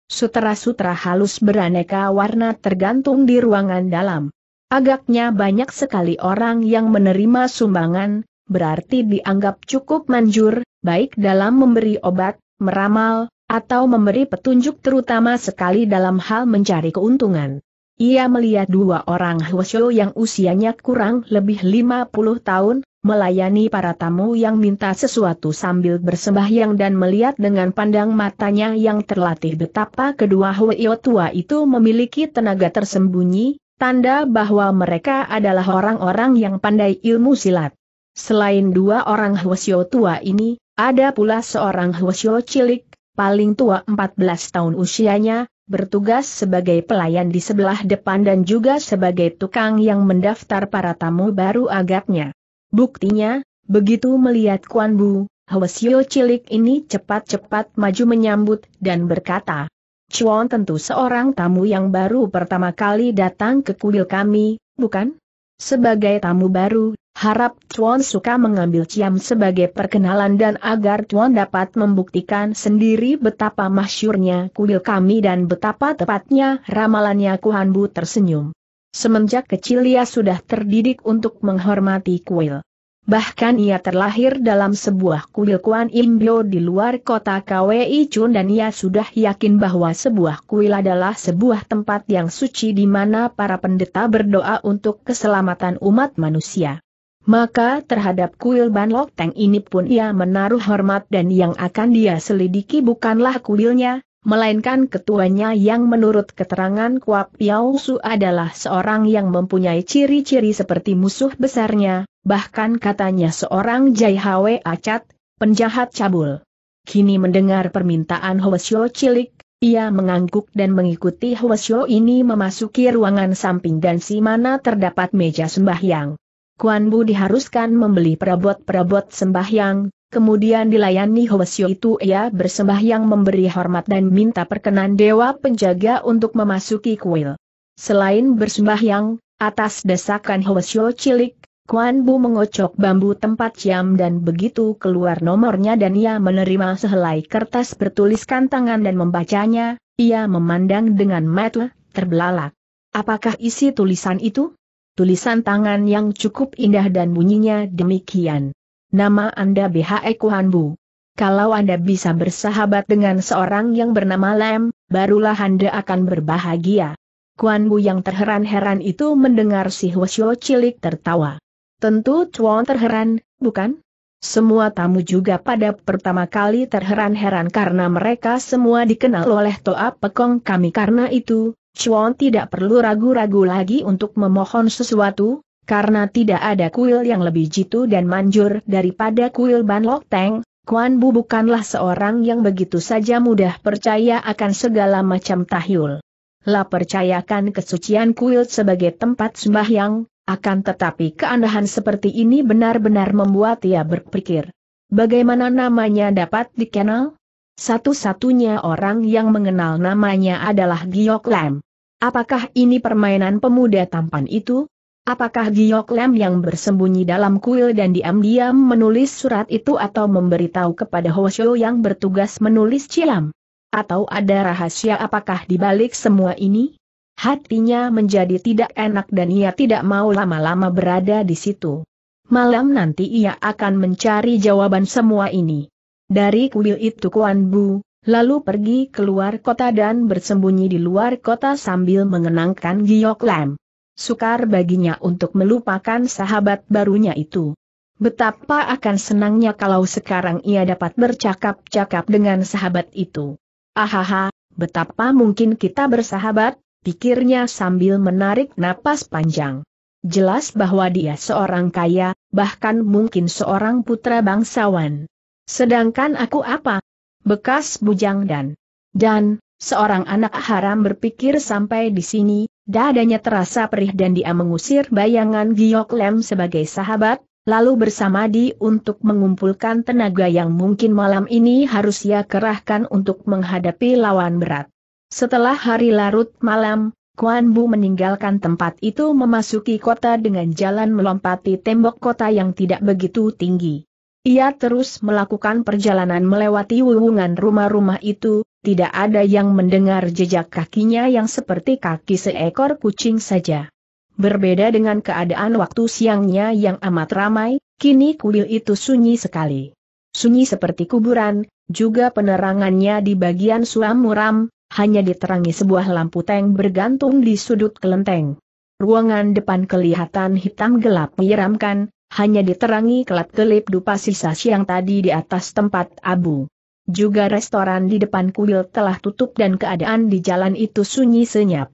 Sutera-sutera halus beraneka warna tergantung di ruangan dalam. Agaknya banyak sekali orang yang menerima sumbangan, berarti dianggap cukup manjur, baik dalam memberi obat, meramal, atau memberi petunjuk terutama sekali dalam hal mencari keuntungan. Ia melihat dua orang Hwasyo yang usianya kurang lebih 50 tahun, melayani para tamu yang minta sesuatu sambil bersembahyang dan melihat dengan pandang matanya yang terlatih betapa kedua Hwasyo tua itu memiliki tenaga tersembunyi, tanda bahwa mereka adalah orang-orang yang pandai ilmu silat. Selain dua orang Hwasyo tua ini, ada pula seorang Hwasyo cilik, paling tua 14 tahun usianya, bertugas sebagai pelayan di sebelah depan dan juga sebagai tukang yang mendaftar para tamu baru agaknya. Buktinya, begitu melihat Kuan Bu, Hwasyo cilik ini cepat-cepat maju menyambut dan berkata, Chuan tentu seorang tamu yang baru pertama kali datang ke kuil kami, bukan? Sebagai tamu baru, harap Chuan suka mengambil Ciam sebagai perkenalan dan agar Chuan dapat membuktikan sendiri betapa masyurnya kuil kami dan betapa tepatnya ramalannya Kuhanbu tersenyum. Semenjak kecil ia sudah terdidik untuk menghormati kuil. Bahkan ia terlahir dalam sebuah kuil Kuan Imbio di luar kota Kwi Chun dan ia sudah yakin bahwa sebuah kuil adalah sebuah tempat yang suci di mana para pendeta berdoa untuk keselamatan umat manusia. Maka terhadap kuil Ban Lok Teng ini pun ia menaruh hormat dan yang akan dia selidiki bukanlah kuilnya, melainkan ketuanya yang menurut keterangan Kuap Piao Su adalah seorang yang mempunyai ciri-ciri seperti musuh besarnya, bahkan katanya seorang Jai Hwe Acat, penjahat cabul. Kini mendengar permintaan Hwasyo cilik, ia mengangguk dan mengikuti Hwasyo ini memasuki ruangan samping dan si mana terdapat meja sembahyang. Kuan Bu diharuskan membeli perabot-perabot sembahyang, kemudian dilayani Hwasyo itu ia bersembahyang memberi hormat dan minta perkenan Dewa Penjaga untuk memasuki kuil. Selain bersembahyang, atas desakan Hwasyo cilik, Kuan Bu mengocok bambu tempat jam dan begitu keluar nomornya dan ia menerima sehelai kertas bertuliskan tangan dan membacanya, ia memandang dengan mata terbelalak. Apakah isi tulisan itu? Tulisan tangan yang cukup indah dan bunyinya demikian. Nama Anda BHE Kuan Bu. Kalau Anda bisa bersahabat dengan seorang yang bernama Lem, barulah Anda akan berbahagia. Kuan Bu yang terheran-heran itu mendengar si Hwasyo cilik tertawa. Tentu Chuan terheran, bukan? Semua tamu juga pada pertama kali terheran-heran karena mereka semua dikenal oleh Toa Pekong kami karena itu, Chuan tidak perlu ragu-ragu lagi untuk memohon sesuatu, karena tidak ada kuil yang lebih jitu dan manjur daripada kuil Ban Lok Teng, Kuan Bu bukanlah seorang yang begitu saja mudah percaya akan segala macam tahyul. Lah percayakan kesucian kuil sebagai tempat sembahyang, akan tetapi keandahan seperti ini benar-benar membuat ia berpikir. Bagaimana namanya dapat dikenal? Satu-satunya orang yang mengenal namanya adalah Giok Lam. Apakah ini permainan pemuda tampan itu? Apakah Giok Lam yang bersembunyi dalam kuil dan diam-diam menulis surat itu atau memberitahu kepada Hoshio yang bertugas menulis Ciam? Atau ada rahasia apakah di balik semua ini? Hatinya menjadi tidak enak dan ia tidak mau lama-lama berada di situ. Malam nanti ia akan mencari jawaban semua ini. Dari kuil itu Kuan Bu, lalu pergi keluar kota dan bersembunyi di luar kota sambil mengenangkan Giok Lam. Sukar baginya untuk melupakan sahabat barunya itu. Betapa akan senangnya kalau sekarang ia dapat bercakap-cakap dengan sahabat itu. Ahaha, betapa mungkin kita bersahabat, pikirnya sambil menarik napas panjang. Jelas bahwa dia seorang kaya, bahkan mungkin seorang putra bangsawan. Sedangkan aku apa? Bekas bujang dan... Dan, seorang anak haram berpikir sampai di sini, dadanya terasa perih dan dia mengusir bayangan Giok Lem sebagai sahabat, lalu bersama di untuk mengumpulkan tenaga yang mungkin malam ini harus ia kerahkan untuk menghadapi lawan berat. Setelah hari larut malam, Kuan Bu meninggalkan tempat itu memasuki kota dengan jalan melompati tembok kota yang tidak begitu tinggi. Ia terus melakukan perjalanan melewati wuwungan rumah-rumah itu, tidak ada yang mendengar jejak kakinya yang seperti kaki seekor kucing saja. Berbeda dengan keadaan waktu siangnya yang amat ramai, kini kuil itu sunyi sekali. Sunyi seperti kuburan, juga penerangannya di bagian suam muram, hanya diterangi sebuah lampu tank bergantung di sudut kelenteng. Ruangan depan kelihatan hitam gelap menyeramkan, hanya diterangi kelat kelip dupa sisa siang tadi di atas tempat abu. Juga restoran di depan kuil telah tutup dan keadaan di jalan itu sunyi senyap.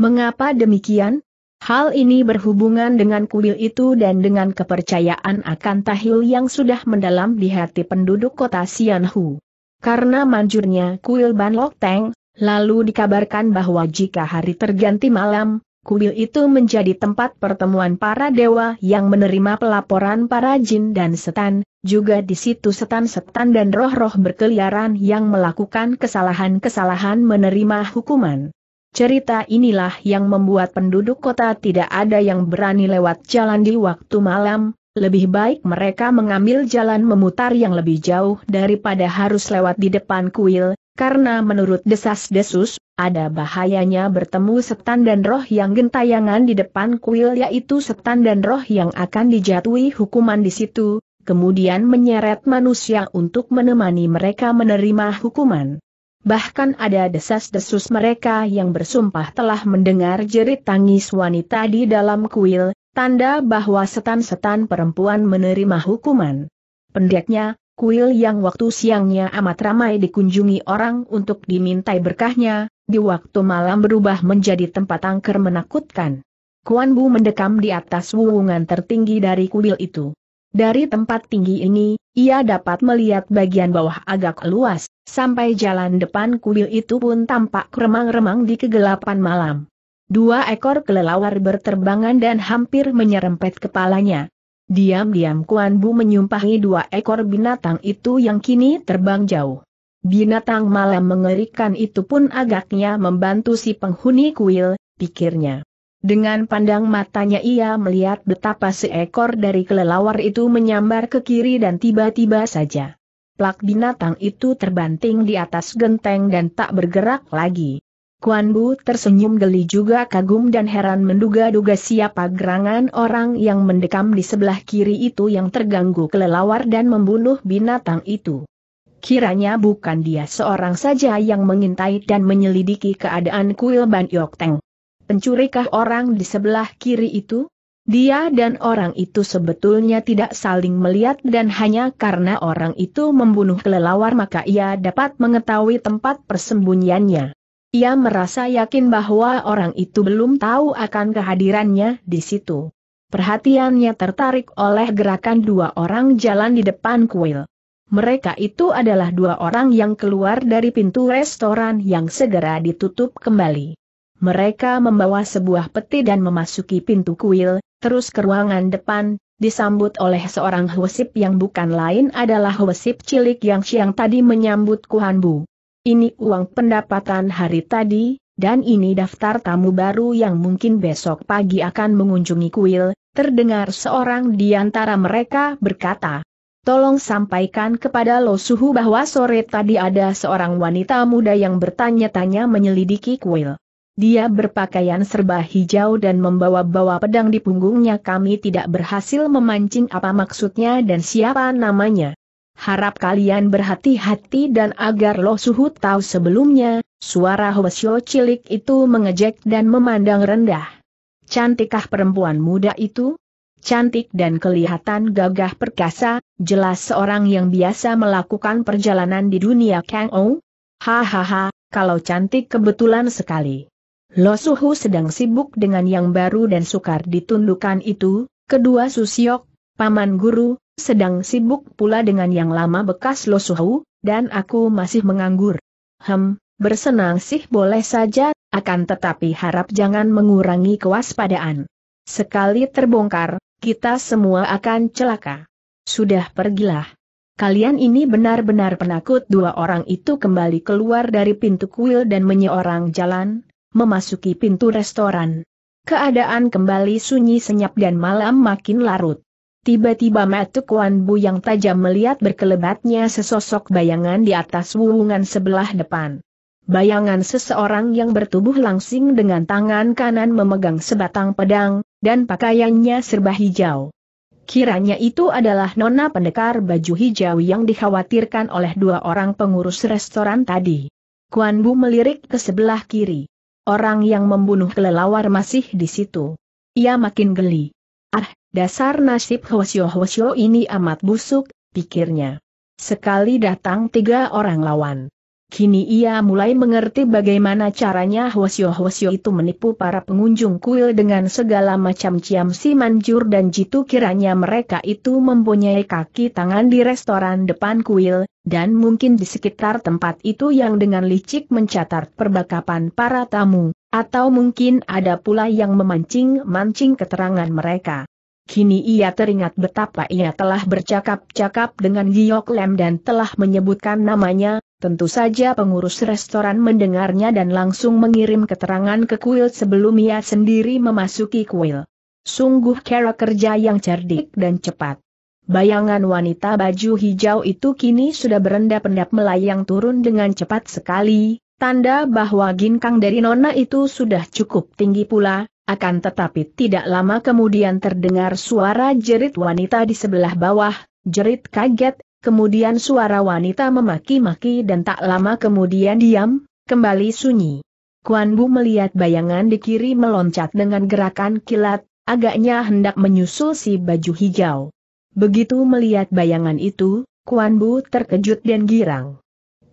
Mengapa demikian? Hal ini berhubungan dengan kuil itu dan dengan kepercayaan akan tahil yang sudah mendalam di hati penduduk kota Sianhu. Karena manjurnya kuil Banlok Teng, Lalu dikabarkan bahwa jika hari terganti malam, kuil itu menjadi tempat pertemuan para dewa yang menerima pelaporan para jin dan setan, juga di situ setan-setan dan roh-roh berkeliaran yang melakukan kesalahan-kesalahan menerima hukuman. Cerita inilah yang membuat penduduk kota tidak ada yang berani lewat jalan di waktu malam, lebih baik mereka mengambil jalan memutar yang lebih jauh daripada harus lewat di depan kuil, karena menurut desas-desus, ada bahayanya bertemu setan dan roh yang gentayangan di depan kuil yaitu setan dan roh yang akan dijatuhi hukuman di situ, kemudian menyeret manusia untuk menemani mereka menerima hukuman. Bahkan ada desas-desus mereka yang bersumpah telah mendengar jerit tangis wanita di dalam kuil, tanda bahwa setan-setan perempuan menerima hukuman. Pendeknya, Kuil yang waktu siangnya amat ramai dikunjungi orang untuk dimintai berkahnya, di waktu malam berubah menjadi tempat angker menakutkan. Kuan Bu mendekam di atas wuwungan tertinggi dari kuil itu. Dari tempat tinggi ini, ia dapat melihat bagian bawah agak luas, sampai jalan depan kuil itu pun tampak remang-remang di kegelapan malam. Dua ekor kelelawar berterbangan dan hampir menyerempet kepalanya. Diam-diam Kuan Bu menyumpahi dua ekor binatang itu yang kini terbang jauh. Binatang malam mengerikan itu pun agaknya membantu si penghuni kuil, pikirnya. Dengan pandang matanya ia melihat betapa seekor dari kelelawar itu menyambar ke kiri dan tiba-tiba saja. Plak binatang itu terbanting di atas genteng dan tak bergerak lagi. Kuan Bu tersenyum geli juga kagum dan heran menduga-duga siapa gerangan orang yang mendekam di sebelah kiri itu yang terganggu kelelawar dan membunuh binatang itu. Kiranya bukan dia seorang saja yang mengintai dan menyelidiki keadaan kuil Ban Yok Teng. Pencurikah orang di sebelah kiri itu? Dia dan orang itu sebetulnya tidak saling melihat dan hanya karena orang itu membunuh kelelawar maka ia dapat mengetahui tempat persembunyiannya. Ia merasa yakin bahwa orang itu belum tahu akan kehadirannya di situ. Perhatiannya tertarik oleh gerakan dua orang jalan di depan kuil. Mereka itu adalah dua orang yang keluar dari pintu restoran yang segera ditutup kembali. Mereka membawa sebuah peti dan memasuki pintu kuil, terus ke ruangan depan, disambut oleh seorang hwasip yang bukan lain adalah hwasip cilik yang siang tadi menyambut Kuhanbu ini uang pendapatan hari tadi, dan ini daftar tamu baru yang mungkin besok pagi akan mengunjungi kuil, terdengar seorang di antara mereka berkata. Tolong sampaikan kepada Lo Suhu bahwa sore tadi ada seorang wanita muda yang bertanya-tanya menyelidiki kuil. Dia berpakaian serba hijau dan membawa-bawa pedang di punggungnya kami tidak berhasil memancing apa maksudnya dan siapa namanya. Harap kalian berhati-hati dan agar Lo Suhu tahu sebelumnya, suara Hwasyo cilik itu mengejek dan memandang rendah. Cantikkah perempuan muda itu? Cantik dan kelihatan gagah perkasa, jelas seorang yang biasa melakukan perjalanan di dunia Kang Ou. Hahaha, kalau cantik kebetulan sekali. Lo Suhu sedang sibuk dengan yang baru dan sukar ditundukkan itu, kedua Susiok, paman guru, sedang sibuk pula dengan yang lama bekas Losuhu, dan aku masih menganggur. Hem, bersenang sih boleh saja, akan tetapi harap jangan mengurangi kewaspadaan. Sekali terbongkar, kita semua akan celaka. Sudah pergilah. Kalian ini benar-benar penakut dua orang itu kembali keluar dari pintu kuil dan menyeorang jalan, memasuki pintu restoran. Keadaan kembali sunyi senyap dan malam makin larut. Tiba-tiba mata Kuan Bu yang tajam melihat berkelebatnya sesosok bayangan di atas wuwungan sebelah depan. Bayangan seseorang yang bertubuh langsing dengan tangan kanan memegang sebatang pedang, dan pakaiannya serba hijau. Kiranya itu adalah nona pendekar baju hijau yang dikhawatirkan oleh dua orang pengurus restoran tadi. Kuan Bu melirik ke sebelah kiri. Orang yang membunuh kelelawar masih di situ. Ia makin geli. Ah, Dasar nasib Hwasyo-Hwasyo ini amat busuk, pikirnya. Sekali datang tiga orang lawan. Kini ia mulai mengerti bagaimana caranya Hwasyo-Hwasyo itu menipu para pengunjung kuil dengan segala macam ciam si manjur dan jitu kiranya mereka itu mempunyai kaki tangan di restoran depan kuil, dan mungkin di sekitar tempat itu yang dengan licik mencatat perbakapan para tamu, atau mungkin ada pula yang memancing-mancing keterangan mereka. Kini ia teringat betapa ia telah bercakap-cakap dengan Giok Lem dan telah menyebutkan namanya, tentu saja pengurus restoran mendengarnya dan langsung mengirim keterangan ke kuil sebelum ia sendiri memasuki kuil. Sungguh cara kerja yang cerdik dan cepat. Bayangan wanita baju hijau itu kini sudah berendap-endap melayang turun dengan cepat sekali, tanda bahwa ginkang dari nona itu sudah cukup tinggi pula, akan tetapi tidak lama kemudian terdengar suara jerit wanita di sebelah bawah, jerit kaget, kemudian suara wanita memaki-maki dan tak lama kemudian diam, kembali sunyi. Kuan Bu melihat bayangan di kiri meloncat dengan gerakan kilat, agaknya hendak menyusul si baju hijau. Begitu melihat bayangan itu, Kuan Bu terkejut dan girang.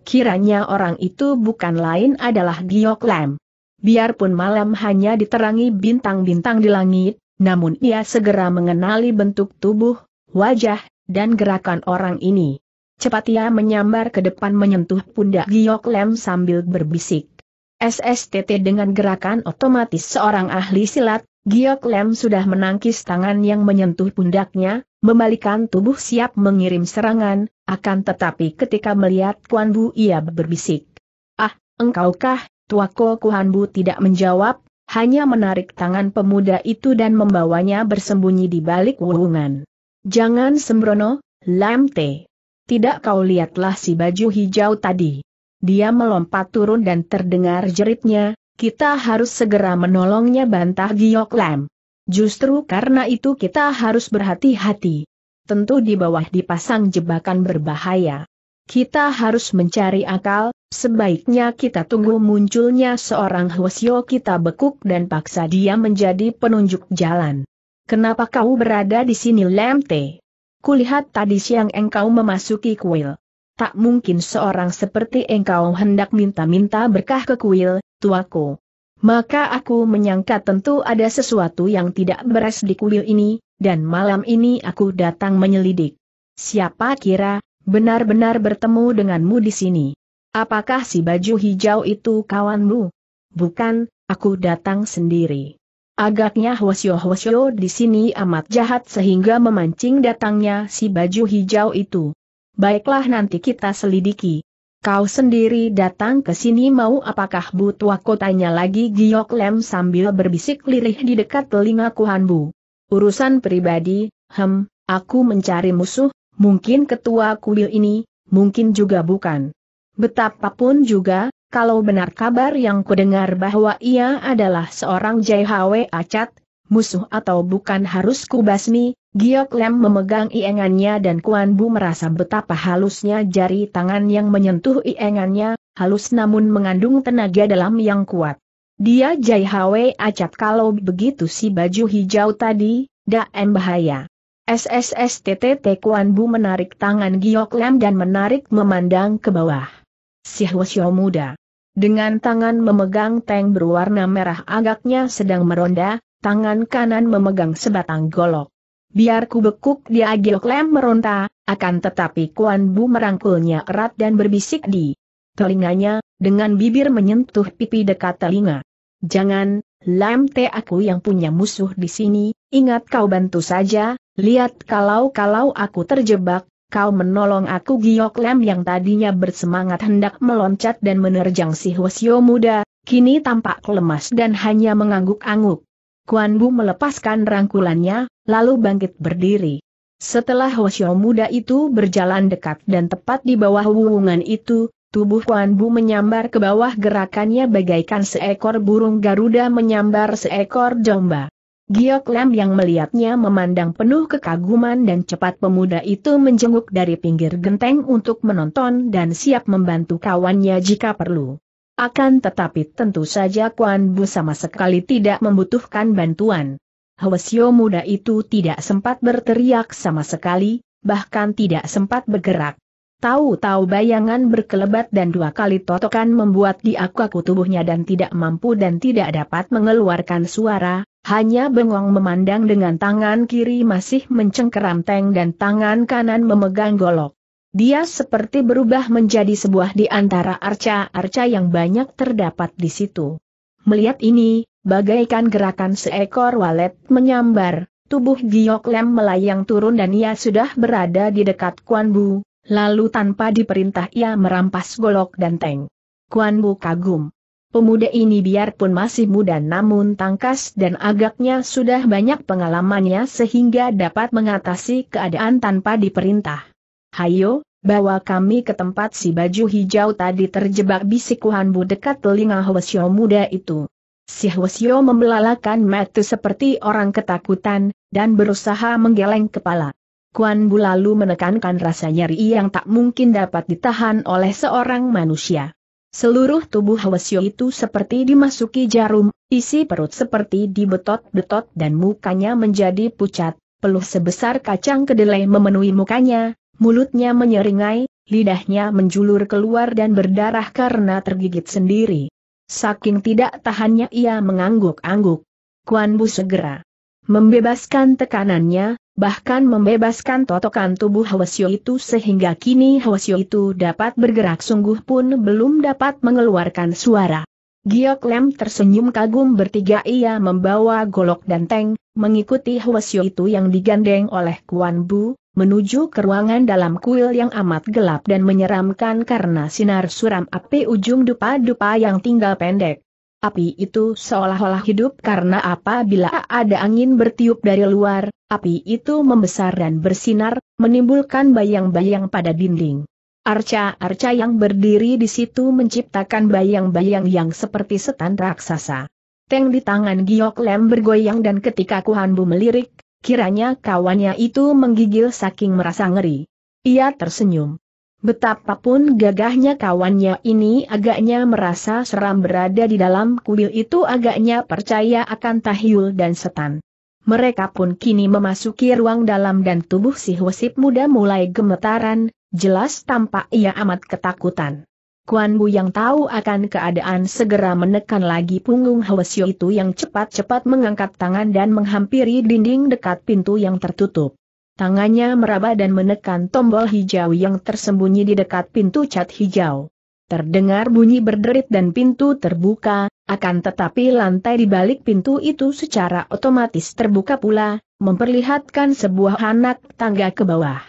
Kiranya orang itu bukan lain adalah Giok Lam biarpun malam hanya diterangi bintang-bintang di langit, namun ia segera mengenali bentuk tubuh, wajah, dan gerakan orang ini. Cepat ia menyambar ke depan menyentuh pundak Giok Lem sambil berbisik. SSTT dengan gerakan otomatis seorang ahli silat, Giok Lem sudah menangkis tangan yang menyentuh pundaknya, membalikan tubuh siap mengirim serangan, akan tetapi ketika melihat Kuan Bu ia berbisik. Ah, engkaukah, Tua Tuako Kuhanbu tidak menjawab, hanya menarik tangan pemuda itu dan membawanya bersembunyi di balik wuhungan. Jangan sembrono, Lamte. Tidak kau lihatlah si baju hijau tadi. Dia melompat turun dan terdengar jeritnya, kita harus segera menolongnya bantah Giok Lam. Justru karena itu kita harus berhati-hati. Tentu di bawah dipasang jebakan berbahaya. Kita harus mencari akal, Sebaiknya kita tunggu munculnya seorang Hwasyo kita bekuk dan paksa dia menjadi penunjuk jalan. Kenapa kau berada di sini Lemte? Kulihat tadi siang engkau memasuki kuil. Tak mungkin seorang seperti engkau hendak minta-minta berkah ke kuil, tuaku. Maka aku menyangka tentu ada sesuatu yang tidak beres di kuil ini, dan malam ini aku datang menyelidik. Siapa kira, benar-benar bertemu denganmu di sini. Apakah si baju hijau itu kawanmu? Bukan, aku datang sendiri. Agaknya Hwasyo Hwasyo di sini amat jahat sehingga memancing datangnya si baju hijau itu. Baiklah nanti kita selidiki. Kau sendiri datang ke sini mau apakah butuh kotanya lagi Giok Lem sambil berbisik lirih di dekat telinga Kuhanbu. Urusan pribadi, hem, aku mencari musuh, mungkin ketua kuil ini, mungkin juga bukan. Betapapun juga, kalau benar kabar yang kudengar bahwa ia adalah seorang JHW Acat, musuh atau bukan harus kubasmi, Giok Lem memegang iengannya dan Kuan Bu merasa betapa halusnya jari tangan yang menyentuh iengannya, halus namun mengandung tenaga dalam yang kuat. Dia JHW Acat kalau begitu si baju hijau tadi, daem bahaya. SSSTTT Kuan Bu menarik tangan Giok Lem dan menarik memandang ke bawah si Hwasyo muda. Dengan tangan memegang tank berwarna merah agaknya sedang meronda, tangan kanan memegang sebatang golok. Biar ku bekuk dia agil Lem meronta, akan tetapi Kuan Bu merangkulnya erat dan berbisik di telinganya, dengan bibir menyentuh pipi dekat telinga. Jangan, Lam Te aku yang punya musuh di sini, ingat kau bantu saja, lihat kalau-kalau aku terjebak, kau menolong aku Giok Lem yang tadinya bersemangat hendak meloncat dan menerjang si Hwasyo muda, kini tampak lemas dan hanya mengangguk-angguk. Kuan Bu melepaskan rangkulannya, lalu bangkit berdiri. Setelah Hwasyo muda itu berjalan dekat dan tepat di bawah wungan itu, tubuh Kuan Bu menyambar ke bawah gerakannya bagaikan seekor burung Garuda menyambar seekor domba. Giok Lam yang melihatnya memandang penuh kekaguman dan cepat pemuda itu menjenguk dari pinggir genteng untuk menonton dan siap membantu kawannya jika perlu. Akan tetapi tentu saja Kuan Bu sama sekali tidak membutuhkan bantuan. Hwasyo muda itu tidak sempat berteriak sama sekali, bahkan tidak sempat bergerak. Tahu-tahu bayangan berkelebat dan dua kali totokan membuat dia kaku tubuhnya dan tidak mampu dan tidak dapat mengeluarkan suara, hanya bengong memandang dengan tangan kiri masih mencengkeram tank dan tangan kanan memegang golok. Dia seperti berubah menjadi sebuah di antara arca-arca yang banyak terdapat di situ. Melihat ini, bagaikan gerakan seekor walet menyambar, tubuh Giok Lem melayang turun dan ia sudah berada di dekat Kuan Bu, Lalu tanpa diperintah ia merampas golok dan tank. Kuan Bu kagum. Pemuda ini biarpun masih muda namun tangkas dan agaknya sudah banyak pengalamannya sehingga dapat mengatasi keadaan tanpa diperintah. Hayo, bawa kami ke tempat si baju hijau tadi terjebak bisik Kuan Bu dekat telinga Hwasyo muda itu. Si Hwasyo membelalakan mata seperti orang ketakutan, dan berusaha menggeleng kepala. Kuan Bu lalu menekankan rasa nyeri yang tak mungkin dapat ditahan oleh seorang manusia. Seluruh tubuh Hwasyo itu seperti dimasuki jarum, isi perut seperti dibetot-betot dan mukanya menjadi pucat, peluh sebesar kacang kedelai memenuhi mukanya, mulutnya menyeringai, lidahnya menjulur keluar dan berdarah karena tergigit sendiri. Saking tidak tahannya ia mengangguk-angguk. Kuan Bu segera membebaskan tekanannya, bahkan membebaskan totokan tubuh Hwasyo itu sehingga kini Hwasyo itu dapat bergerak sungguh pun belum dapat mengeluarkan suara. Giok Lem tersenyum kagum bertiga ia membawa golok dan tank, mengikuti Hwasyo itu yang digandeng oleh Kuan Bu, menuju ke ruangan dalam kuil yang amat gelap dan menyeramkan karena sinar suram api ujung dupa-dupa yang tinggal pendek. Api itu seolah-olah hidup karena apabila ada angin bertiup dari luar, api itu membesar dan bersinar, menimbulkan bayang-bayang pada dinding. Arca-arca yang berdiri di situ menciptakan bayang-bayang yang seperti setan raksasa. Teng di tangan Giok Lem bergoyang dan ketika Kuhanbu melirik, kiranya kawannya itu menggigil saking merasa ngeri. Ia tersenyum. Betapapun gagahnya kawannya ini agaknya merasa seram berada di dalam kuil itu agaknya percaya akan tahyul dan setan. Mereka pun kini memasuki ruang dalam dan tubuh si wasip muda mulai gemetaran, jelas tampak ia amat ketakutan. Kuan Bu yang tahu akan keadaan segera menekan lagi punggung Hwasyo itu yang cepat-cepat mengangkat tangan dan menghampiri dinding dekat pintu yang tertutup. Tangannya meraba dan menekan tombol hijau yang tersembunyi di dekat pintu cat hijau. Terdengar bunyi berderit dan pintu terbuka, akan tetapi lantai di balik pintu itu secara otomatis terbuka pula, memperlihatkan sebuah anak tangga ke bawah.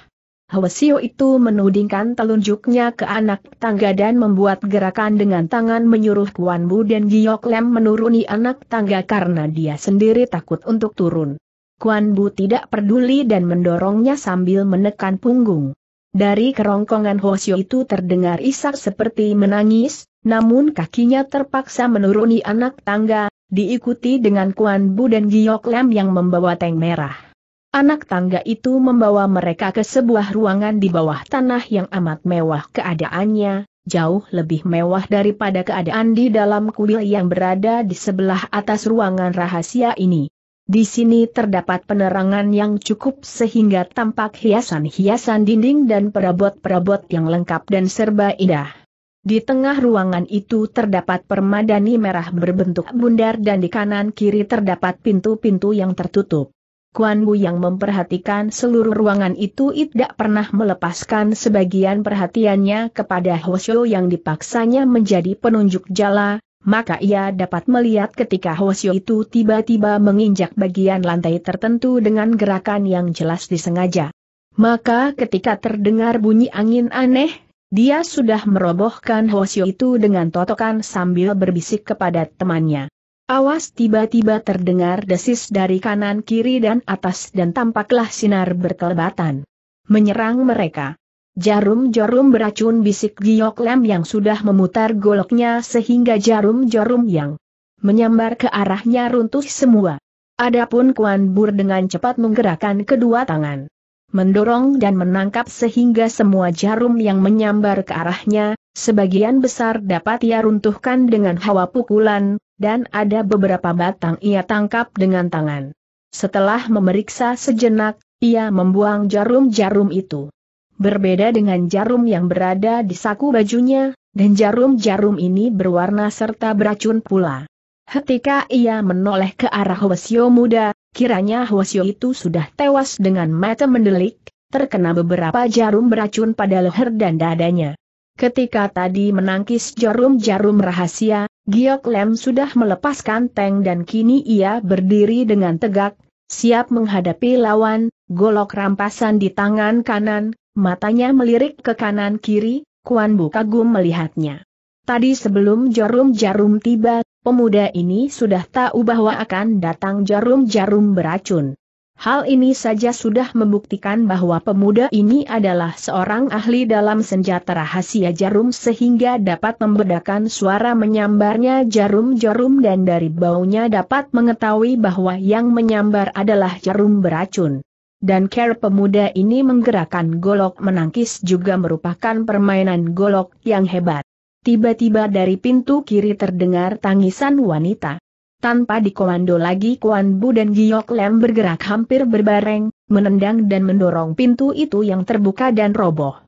Hwasio itu menudingkan telunjuknya ke anak tangga dan membuat gerakan dengan tangan menyuruh Kuan Bu dan Giok Lem menuruni anak tangga karena dia sendiri takut untuk turun. Kuan Bu tidak peduli dan mendorongnya sambil menekan punggung. Dari kerongkongan Hosio itu terdengar isak seperti menangis, namun kakinya terpaksa menuruni anak tangga, diikuti dengan Kuan Bu dan Giok Lam yang membawa tank merah. Anak tangga itu membawa mereka ke sebuah ruangan di bawah tanah yang amat mewah keadaannya, jauh lebih mewah daripada keadaan di dalam kuil yang berada di sebelah atas ruangan rahasia ini. Di sini terdapat penerangan yang cukup sehingga tampak hiasan-hiasan dinding dan perabot-perabot yang lengkap dan serba indah. Di tengah ruangan itu terdapat permadani merah berbentuk bundar dan di kanan kiri terdapat pintu-pintu yang tertutup. Kuan Bu yang memperhatikan seluruh ruangan itu tidak pernah melepaskan sebagian perhatiannya kepada Hoshio yang dipaksanya menjadi penunjuk jala, maka ia dapat melihat ketika Hosyo itu tiba-tiba menginjak bagian lantai tertentu dengan gerakan yang jelas disengaja. Maka ketika terdengar bunyi angin aneh, dia sudah merobohkan Hosyo itu dengan totokan sambil berbisik kepada temannya. Awas tiba-tiba terdengar desis dari kanan kiri dan atas dan tampaklah sinar berkelebatan. Menyerang mereka. Jarum-jarum beracun bisik Giok Lem yang sudah memutar goloknya sehingga jarum-jarum yang menyambar ke arahnya runtuh semua. Adapun Kuan Bur dengan cepat menggerakkan kedua tangan. Mendorong dan menangkap sehingga semua jarum yang menyambar ke arahnya, sebagian besar dapat ia runtuhkan dengan hawa pukulan, dan ada beberapa batang ia tangkap dengan tangan. Setelah memeriksa sejenak, ia membuang jarum-jarum itu. Berbeda dengan jarum yang berada di saku bajunya, dan jarum-jarum ini berwarna serta beracun pula. Ketika ia menoleh ke arah Hwasyo muda, kiranya Hwasyo itu sudah tewas dengan mata mendelik, terkena beberapa jarum beracun pada leher dan dadanya. Ketika tadi menangkis jarum-jarum rahasia, Giok Lem sudah melepaskan tank dan kini ia berdiri dengan tegak, siap menghadapi lawan, golok rampasan di tangan kanan, matanya melirik ke kanan kiri, Kuan Bu kagum melihatnya. Tadi sebelum jarum-jarum tiba, pemuda ini sudah tahu bahwa akan datang jarum-jarum beracun. Hal ini saja sudah membuktikan bahwa pemuda ini adalah seorang ahli dalam senjata rahasia jarum sehingga dapat membedakan suara menyambarnya jarum-jarum dan dari baunya dapat mengetahui bahwa yang menyambar adalah jarum beracun dan care pemuda ini menggerakkan golok menangkis juga merupakan permainan golok yang hebat. Tiba-tiba dari pintu kiri terdengar tangisan wanita. Tanpa dikomando lagi Kuan Bu dan Giok Lem bergerak hampir berbareng, menendang dan mendorong pintu itu yang terbuka dan roboh.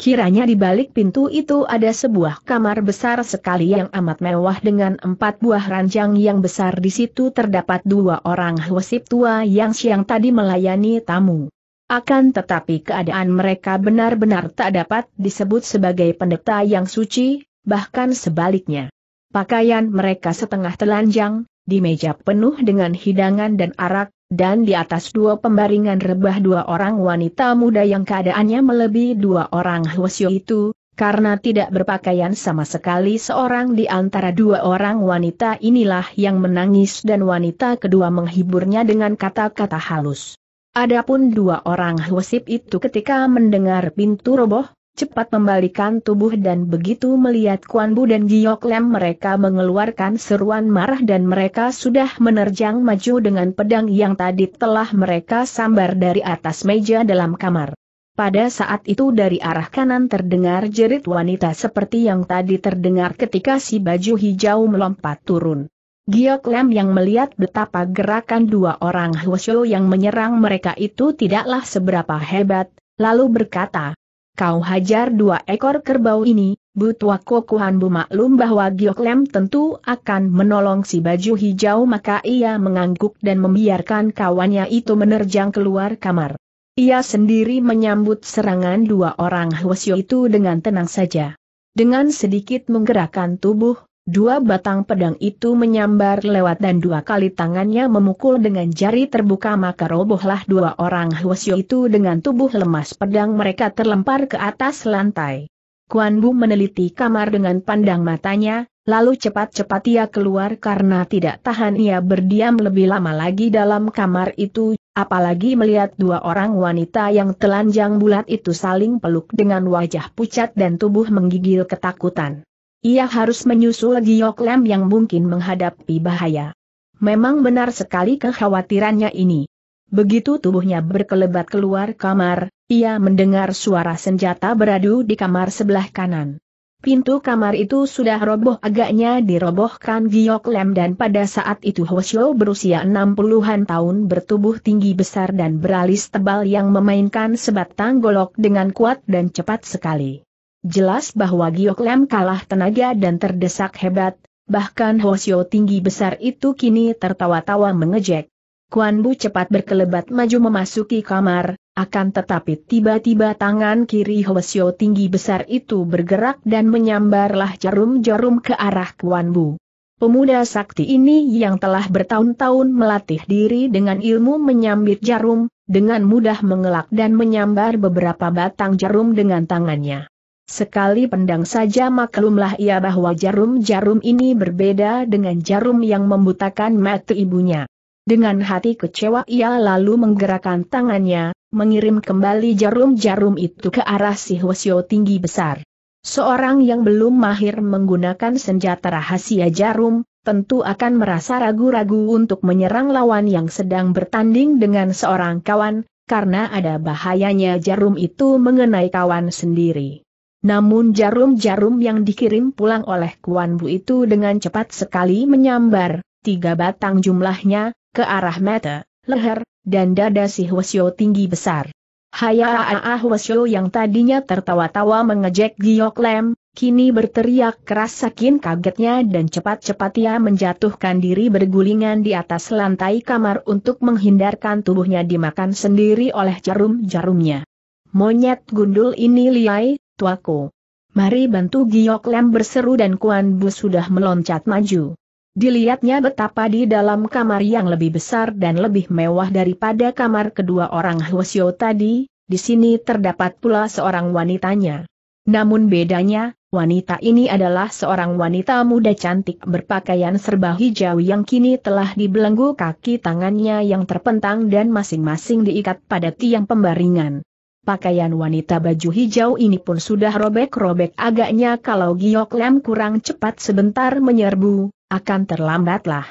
Kiranya di balik pintu itu ada sebuah kamar besar sekali yang amat mewah dengan empat buah ranjang yang besar di situ terdapat dua orang hwasip tua yang siang tadi melayani tamu. Akan tetapi keadaan mereka benar-benar tak dapat disebut sebagai pendeta yang suci, bahkan sebaliknya. Pakaian mereka setengah telanjang, di meja penuh dengan hidangan dan arak, dan di atas dua pembaringan rebah dua orang wanita muda yang keadaannya melebihi dua orang Hwasyo itu, karena tidak berpakaian sama sekali seorang di antara dua orang wanita inilah yang menangis dan wanita kedua menghiburnya dengan kata-kata halus. Adapun dua orang Hwasip itu ketika mendengar pintu roboh, cepat membalikan tubuh dan begitu melihat Kuan Bu dan Giok Lem mereka mengeluarkan seruan marah dan mereka sudah menerjang maju dengan pedang yang tadi telah mereka sambar dari atas meja dalam kamar. Pada saat itu dari arah kanan terdengar jerit wanita seperti yang tadi terdengar ketika si baju hijau melompat turun. Giok Lem yang melihat betapa gerakan dua orang Hwasyo yang menyerang mereka itu tidaklah seberapa hebat, lalu berkata, kau hajar dua ekor kerbau ini, Butuako Kokuhan maklum bahwa Gioklem tentu akan menolong si baju hijau maka ia mengangguk dan membiarkan kawannya itu menerjang keluar kamar. Ia sendiri menyambut serangan dua orang Hwasyo itu dengan tenang saja. Dengan sedikit menggerakkan tubuh, Dua batang pedang itu menyambar lewat dan dua kali tangannya memukul dengan jari terbuka maka robohlah dua orang Huosyo itu dengan tubuh lemas pedang mereka terlempar ke atas lantai. Kuan Bu meneliti kamar dengan pandang matanya, lalu cepat-cepat ia keluar karena tidak tahan ia berdiam lebih lama lagi dalam kamar itu, apalagi melihat dua orang wanita yang telanjang bulat itu saling peluk dengan wajah pucat dan tubuh menggigil ketakutan. Ia harus menyusul Giok Lem yang mungkin menghadapi bahaya. Memang benar sekali kekhawatirannya ini. Begitu tubuhnya berkelebat keluar kamar, ia mendengar suara senjata beradu di kamar sebelah kanan. Pintu kamar itu sudah roboh agaknya dirobohkan Giok Lem dan pada saat itu Hoshio berusia 60-an tahun bertubuh tinggi besar dan beralis tebal yang memainkan sebatang golok dengan kuat dan cepat sekali. Jelas bahwa Giok Lem kalah tenaga dan terdesak hebat, bahkan Hosio tinggi besar itu kini tertawa-tawa mengejek. Kuan Bu cepat berkelebat maju memasuki kamar, akan tetapi tiba-tiba tangan kiri Hosio tinggi besar itu bergerak dan menyambarlah jarum-jarum ke arah Kuan Bu. Pemuda sakti ini yang telah bertahun-tahun melatih diri dengan ilmu menyambit jarum, dengan mudah mengelak dan menyambar beberapa batang jarum dengan tangannya. Sekali pendang saja maklumlah ia bahwa jarum-jarum ini berbeda dengan jarum yang membutakan mati ibunya. Dengan hati kecewa ia lalu menggerakkan tangannya, mengirim kembali jarum-jarum itu ke arah si Hwasyo tinggi besar. Seorang yang belum mahir menggunakan senjata rahasia jarum, tentu akan merasa ragu-ragu untuk menyerang lawan yang sedang bertanding dengan seorang kawan, karena ada bahayanya jarum itu mengenai kawan sendiri. Namun jarum-jarum yang dikirim pulang oleh Kuan Bu itu dengan cepat sekali menyambar, tiga batang jumlahnya, ke arah mata, leher, dan dada si Hwasyo tinggi besar. ah Hwasyo yang tadinya tertawa-tawa mengejek Giok Lem, kini berteriak keras sakin kagetnya dan cepat-cepat ia menjatuhkan diri bergulingan di atas lantai kamar untuk menghindarkan tubuhnya dimakan sendiri oleh jarum-jarumnya. Monyet gundul ini liai, tuaku. Mari bantu Giok Lem berseru dan Kuan Bu sudah meloncat maju. Dilihatnya betapa di dalam kamar yang lebih besar dan lebih mewah daripada kamar kedua orang Hwasyo tadi, di sini terdapat pula seorang wanitanya. Namun bedanya, wanita ini adalah seorang wanita muda cantik berpakaian serba hijau yang kini telah dibelenggu kaki tangannya yang terpentang dan masing-masing diikat pada tiang pembaringan pakaian wanita baju hijau ini pun sudah robek-robek agaknya kalau Giok lem kurang cepat sebentar menyerbu, akan terlambatlah.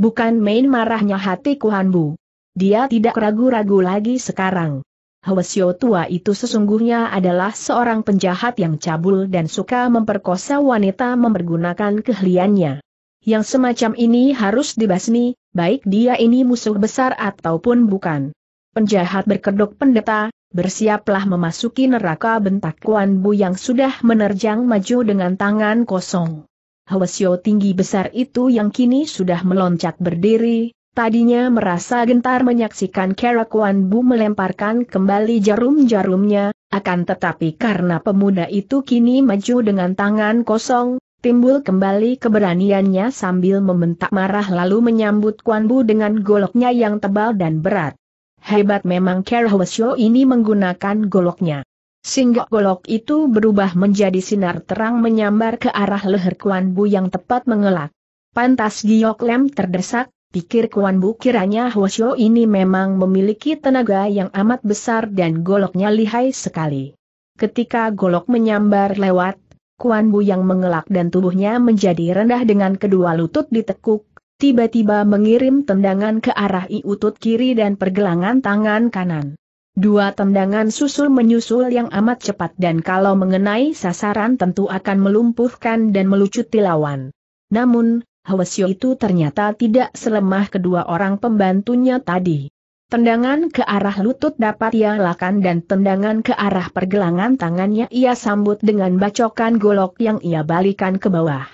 Bukan main marahnya hati Kuhanbu. Dia tidak ragu-ragu lagi sekarang. Hwasyo tua itu sesungguhnya adalah seorang penjahat yang cabul dan suka memperkosa wanita mempergunakan keahliannya. Yang semacam ini harus dibasmi, baik dia ini musuh besar ataupun bukan. Penjahat berkedok pendeta, Bersiaplah memasuki neraka bentak Kuan Bu yang sudah menerjang maju dengan tangan kosong. Hwasyo tinggi besar itu yang kini sudah meloncat berdiri, tadinya merasa gentar menyaksikan Kera Kuan Bu melemparkan kembali jarum-jarumnya, akan tetapi karena pemuda itu kini maju dengan tangan kosong, timbul kembali keberaniannya sambil membentak marah lalu menyambut Kuan Bu dengan goloknya yang tebal dan berat. Hebat memang Kerhwesyo ini menggunakan goloknya. Singgah golok itu berubah menjadi sinar terang menyambar ke arah leher Kuan Bu yang tepat mengelak. Pantas Giok Lem terdesak, Pikir Kuan Bu kiranya Hwasyo ini memang memiliki tenaga yang amat besar dan goloknya lihai sekali. Ketika golok menyambar lewat, Kuan Bu yang mengelak dan tubuhnya menjadi rendah dengan kedua lutut ditekuk, tiba-tiba mengirim tendangan ke arah iutut kiri dan pergelangan tangan kanan. Dua tendangan susul menyusul yang amat cepat dan kalau mengenai sasaran tentu akan melumpuhkan dan melucuti lawan. Namun, Hwasyo itu ternyata tidak selemah kedua orang pembantunya tadi. Tendangan ke arah lutut dapat ia lakukan dan tendangan ke arah pergelangan tangannya ia sambut dengan bacokan golok yang ia balikan ke bawah.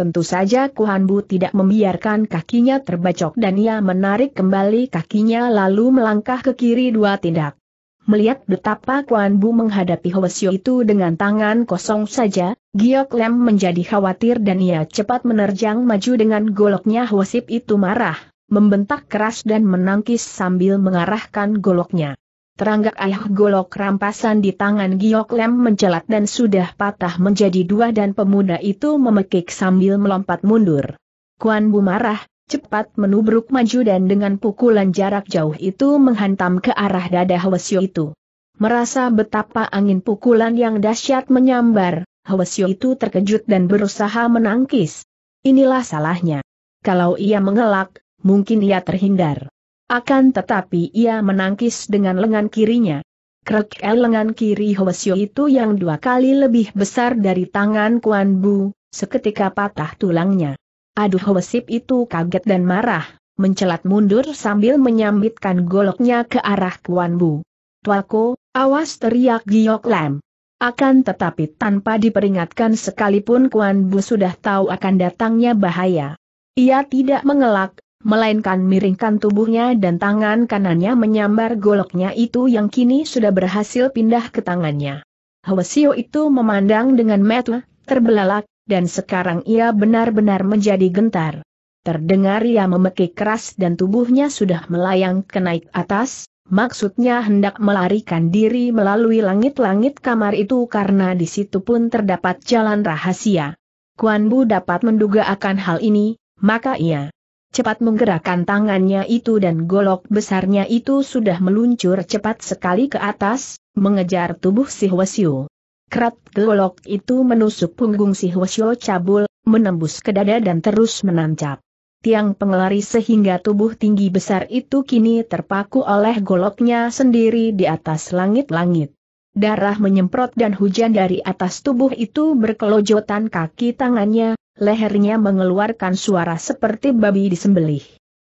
Tentu saja Kuan Bu tidak membiarkan kakinya terbacok dan ia menarik kembali kakinya lalu melangkah ke kiri dua tindak. Melihat betapa Kuan Bu menghadapi Hwasyo itu dengan tangan kosong saja, Giok Lem menjadi khawatir dan ia cepat menerjang maju dengan goloknya Hwasip itu marah, membentak keras dan menangkis sambil mengarahkan goloknya. Teranggak ayah golok rampasan di tangan Giok Lem mencelat dan sudah patah menjadi dua dan pemuda itu memekik sambil melompat mundur. Kuan Bu marah, cepat menubruk maju dan dengan pukulan jarak jauh itu menghantam ke arah dada Hwasyo itu. Merasa betapa angin pukulan yang dahsyat menyambar, Hwasyo itu terkejut dan berusaha menangkis. Inilah salahnya. Kalau ia mengelak, mungkin ia terhindar. Akan tetapi ia menangkis dengan lengan kirinya. el eh, lengan kiri Hwasyo itu yang dua kali lebih besar dari tangan Kuan Bu, seketika patah tulangnya. Aduh Hwasip itu kaget dan marah, mencelat mundur sambil menyambitkan goloknya ke arah Kuan Bu. Tuako, awas teriak Giok Lam. Akan tetapi tanpa diperingatkan sekalipun Kuan Bu sudah tahu akan datangnya bahaya. Ia tidak mengelak, melainkan miringkan tubuhnya dan tangan kanannya menyambar goloknya itu yang kini sudah berhasil pindah ke tangannya. Hwasio itu memandang dengan metu, terbelalak, dan sekarang ia benar-benar menjadi gentar. Terdengar ia memekik keras dan tubuhnya sudah melayang ke naik atas, maksudnya hendak melarikan diri melalui langit-langit kamar itu karena di situ pun terdapat jalan rahasia. Kuan Bu dapat menduga akan hal ini, maka ia cepat menggerakkan tangannya itu dan golok besarnya itu sudah meluncur cepat sekali ke atas, mengejar tubuh si Hwasyo. Kerat golok itu menusuk punggung si Hwasyo cabul, menembus ke dada dan terus menancap. Tiang pengelari sehingga tubuh tinggi besar itu kini terpaku oleh goloknya sendiri di atas langit-langit. Darah menyemprot dan hujan dari atas tubuh itu berkelojotan kaki tangannya, lehernya mengeluarkan suara seperti babi disembelih.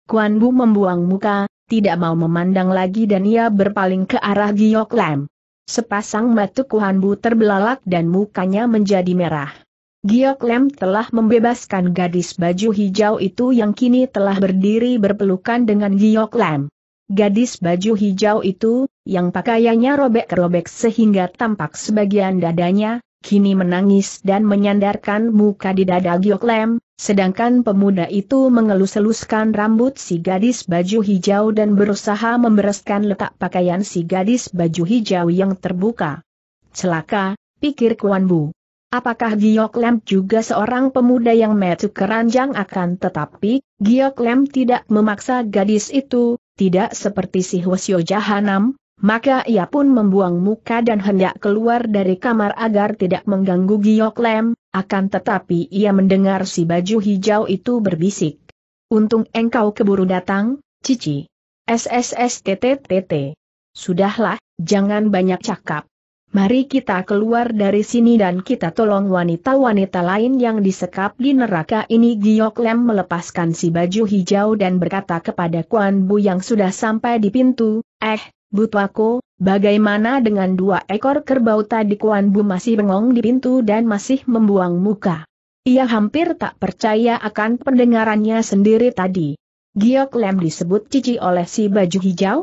Kuan Bu membuang muka, tidak mau memandang lagi dan ia berpaling ke arah Giok Lam. Sepasang mata Kuan Bu terbelalak dan mukanya menjadi merah. Giok Lam telah membebaskan gadis baju hijau itu yang kini telah berdiri berpelukan dengan Giok Lam. Gadis baju hijau itu, yang pakaiannya robek-robek sehingga tampak sebagian dadanya, kini menangis dan menyandarkan muka di dada Giok Lem, sedangkan pemuda itu mengelus-eluskan rambut si gadis baju hijau dan berusaha membereskan letak pakaian si gadis baju hijau yang terbuka. Celaka, pikir Kuan Bu. Apakah Giok Lem juga seorang pemuda yang metu keranjang akan tetapi, Giok Lem tidak memaksa gadis itu, tidak seperti si Hwasyo Jahanam, maka ia pun membuang muka dan hendak keluar dari kamar agar tidak mengganggu Giok Lem, akan tetapi ia mendengar si baju hijau itu berbisik. Untung engkau keburu datang, Cici. SSSTTTT. Sudahlah, jangan banyak cakap. Mari kita keluar dari sini dan kita tolong wanita-wanita lain yang disekap di neraka ini Giok Lem melepaskan si baju hijau dan berkata kepada Kuan Bu yang sudah sampai di pintu, eh, Butwako, bagaimana dengan dua ekor kerbau tadi Kuan Bu masih bengong di pintu dan masih membuang muka. Ia hampir tak percaya akan pendengarannya sendiri tadi. Giok Lem disebut cici oleh si baju hijau?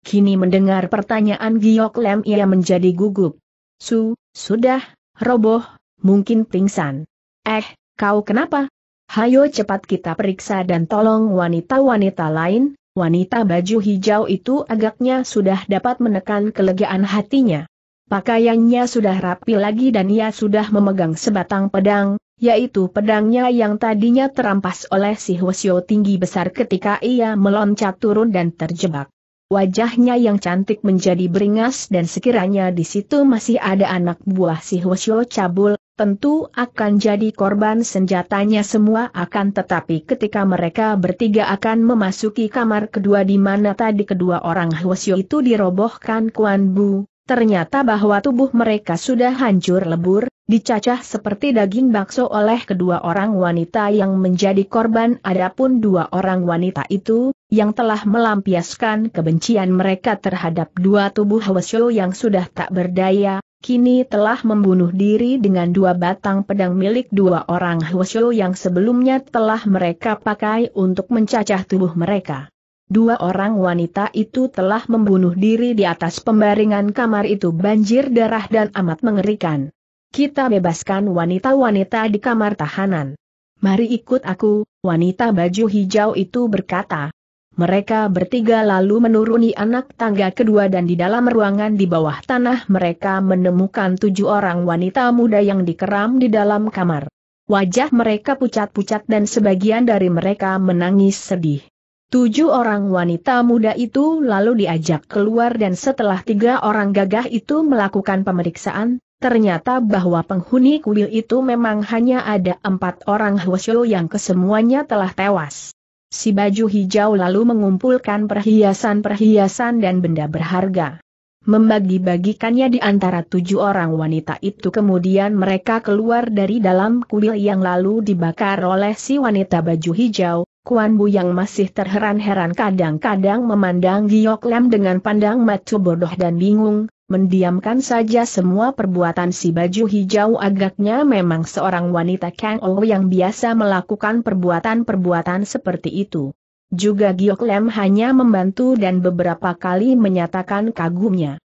Kini mendengar pertanyaan Giok Lem ia menjadi gugup. Su, sudah, roboh, mungkin pingsan. Eh, kau kenapa? Hayo cepat kita periksa dan tolong wanita-wanita lain, wanita baju hijau itu agaknya sudah dapat menekan kelegaan hatinya. Pakaiannya sudah rapi lagi dan ia sudah memegang sebatang pedang, yaitu pedangnya yang tadinya terampas oleh si Hwasyo tinggi besar ketika ia meloncat turun dan terjebak. Wajahnya yang cantik menjadi beringas dan sekiranya di situ masih ada anak buah si Hwasyo cabul, tentu akan jadi korban senjatanya semua akan tetapi ketika mereka bertiga akan memasuki kamar kedua di mana tadi kedua orang Hwasyo itu dirobohkan Kuan Bu, ternyata bahwa tubuh mereka sudah hancur lebur, dicacah seperti daging bakso oleh kedua orang wanita yang menjadi korban adapun dua orang wanita itu, yang telah melampiaskan kebencian mereka terhadap dua tubuh Hwasyo yang sudah tak berdaya, kini telah membunuh diri dengan dua batang pedang milik dua orang hwasyo yang sebelumnya telah mereka pakai untuk mencacah tubuh mereka. Dua orang wanita itu telah membunuh diri di atas pembaringan kamar itu banjir darah dan amat mengerikan. Kita bebaskan wanita-wanita di kamar tahanan. Mari ikut aku, wanita baju hijau itu berkata. Mereka bertiga lalu menuruni anak tangga kedua dan di dalam ruangan di bawah tanah mereka menemukan tujuh orang wanita muda yang dikeram di dalam kamar. Wajah mereka pucat-pucat dan sebagian dari mereka menangis sedih. Tujuh orang wanita muda itu lalu diajak keluar dan setelah tiga orang gagah itu melakukan pemeriksaan, Ternyata bahwa penghuni kuil itu memang hanya ada empat orang Hwasyo yang kesemuanya telah tewas. Si baju hijau lalu mengumpulkan perhiasan-perhiasan dan benda berharga. Membagi-bagikannya di antara tujuh orang wanita itu kemudian mereka keluar dari dalam kuil yang lalu dibakar oleh si wanita baju hijau, Kuan Bu yang masih terheran-heran kadang-kadang memandang Giok Lam dengan pandang matu bodoh dan bingung, mendiamkan saja semua perbuatan si baju hijau agaknya memang seorang wanita Kang Ouw oh yang biasa melakukan perbuatan-perbuatan seperti itu. Juga Giok Lem hanya membantu dan beberapa kali menyatakan kagumnya.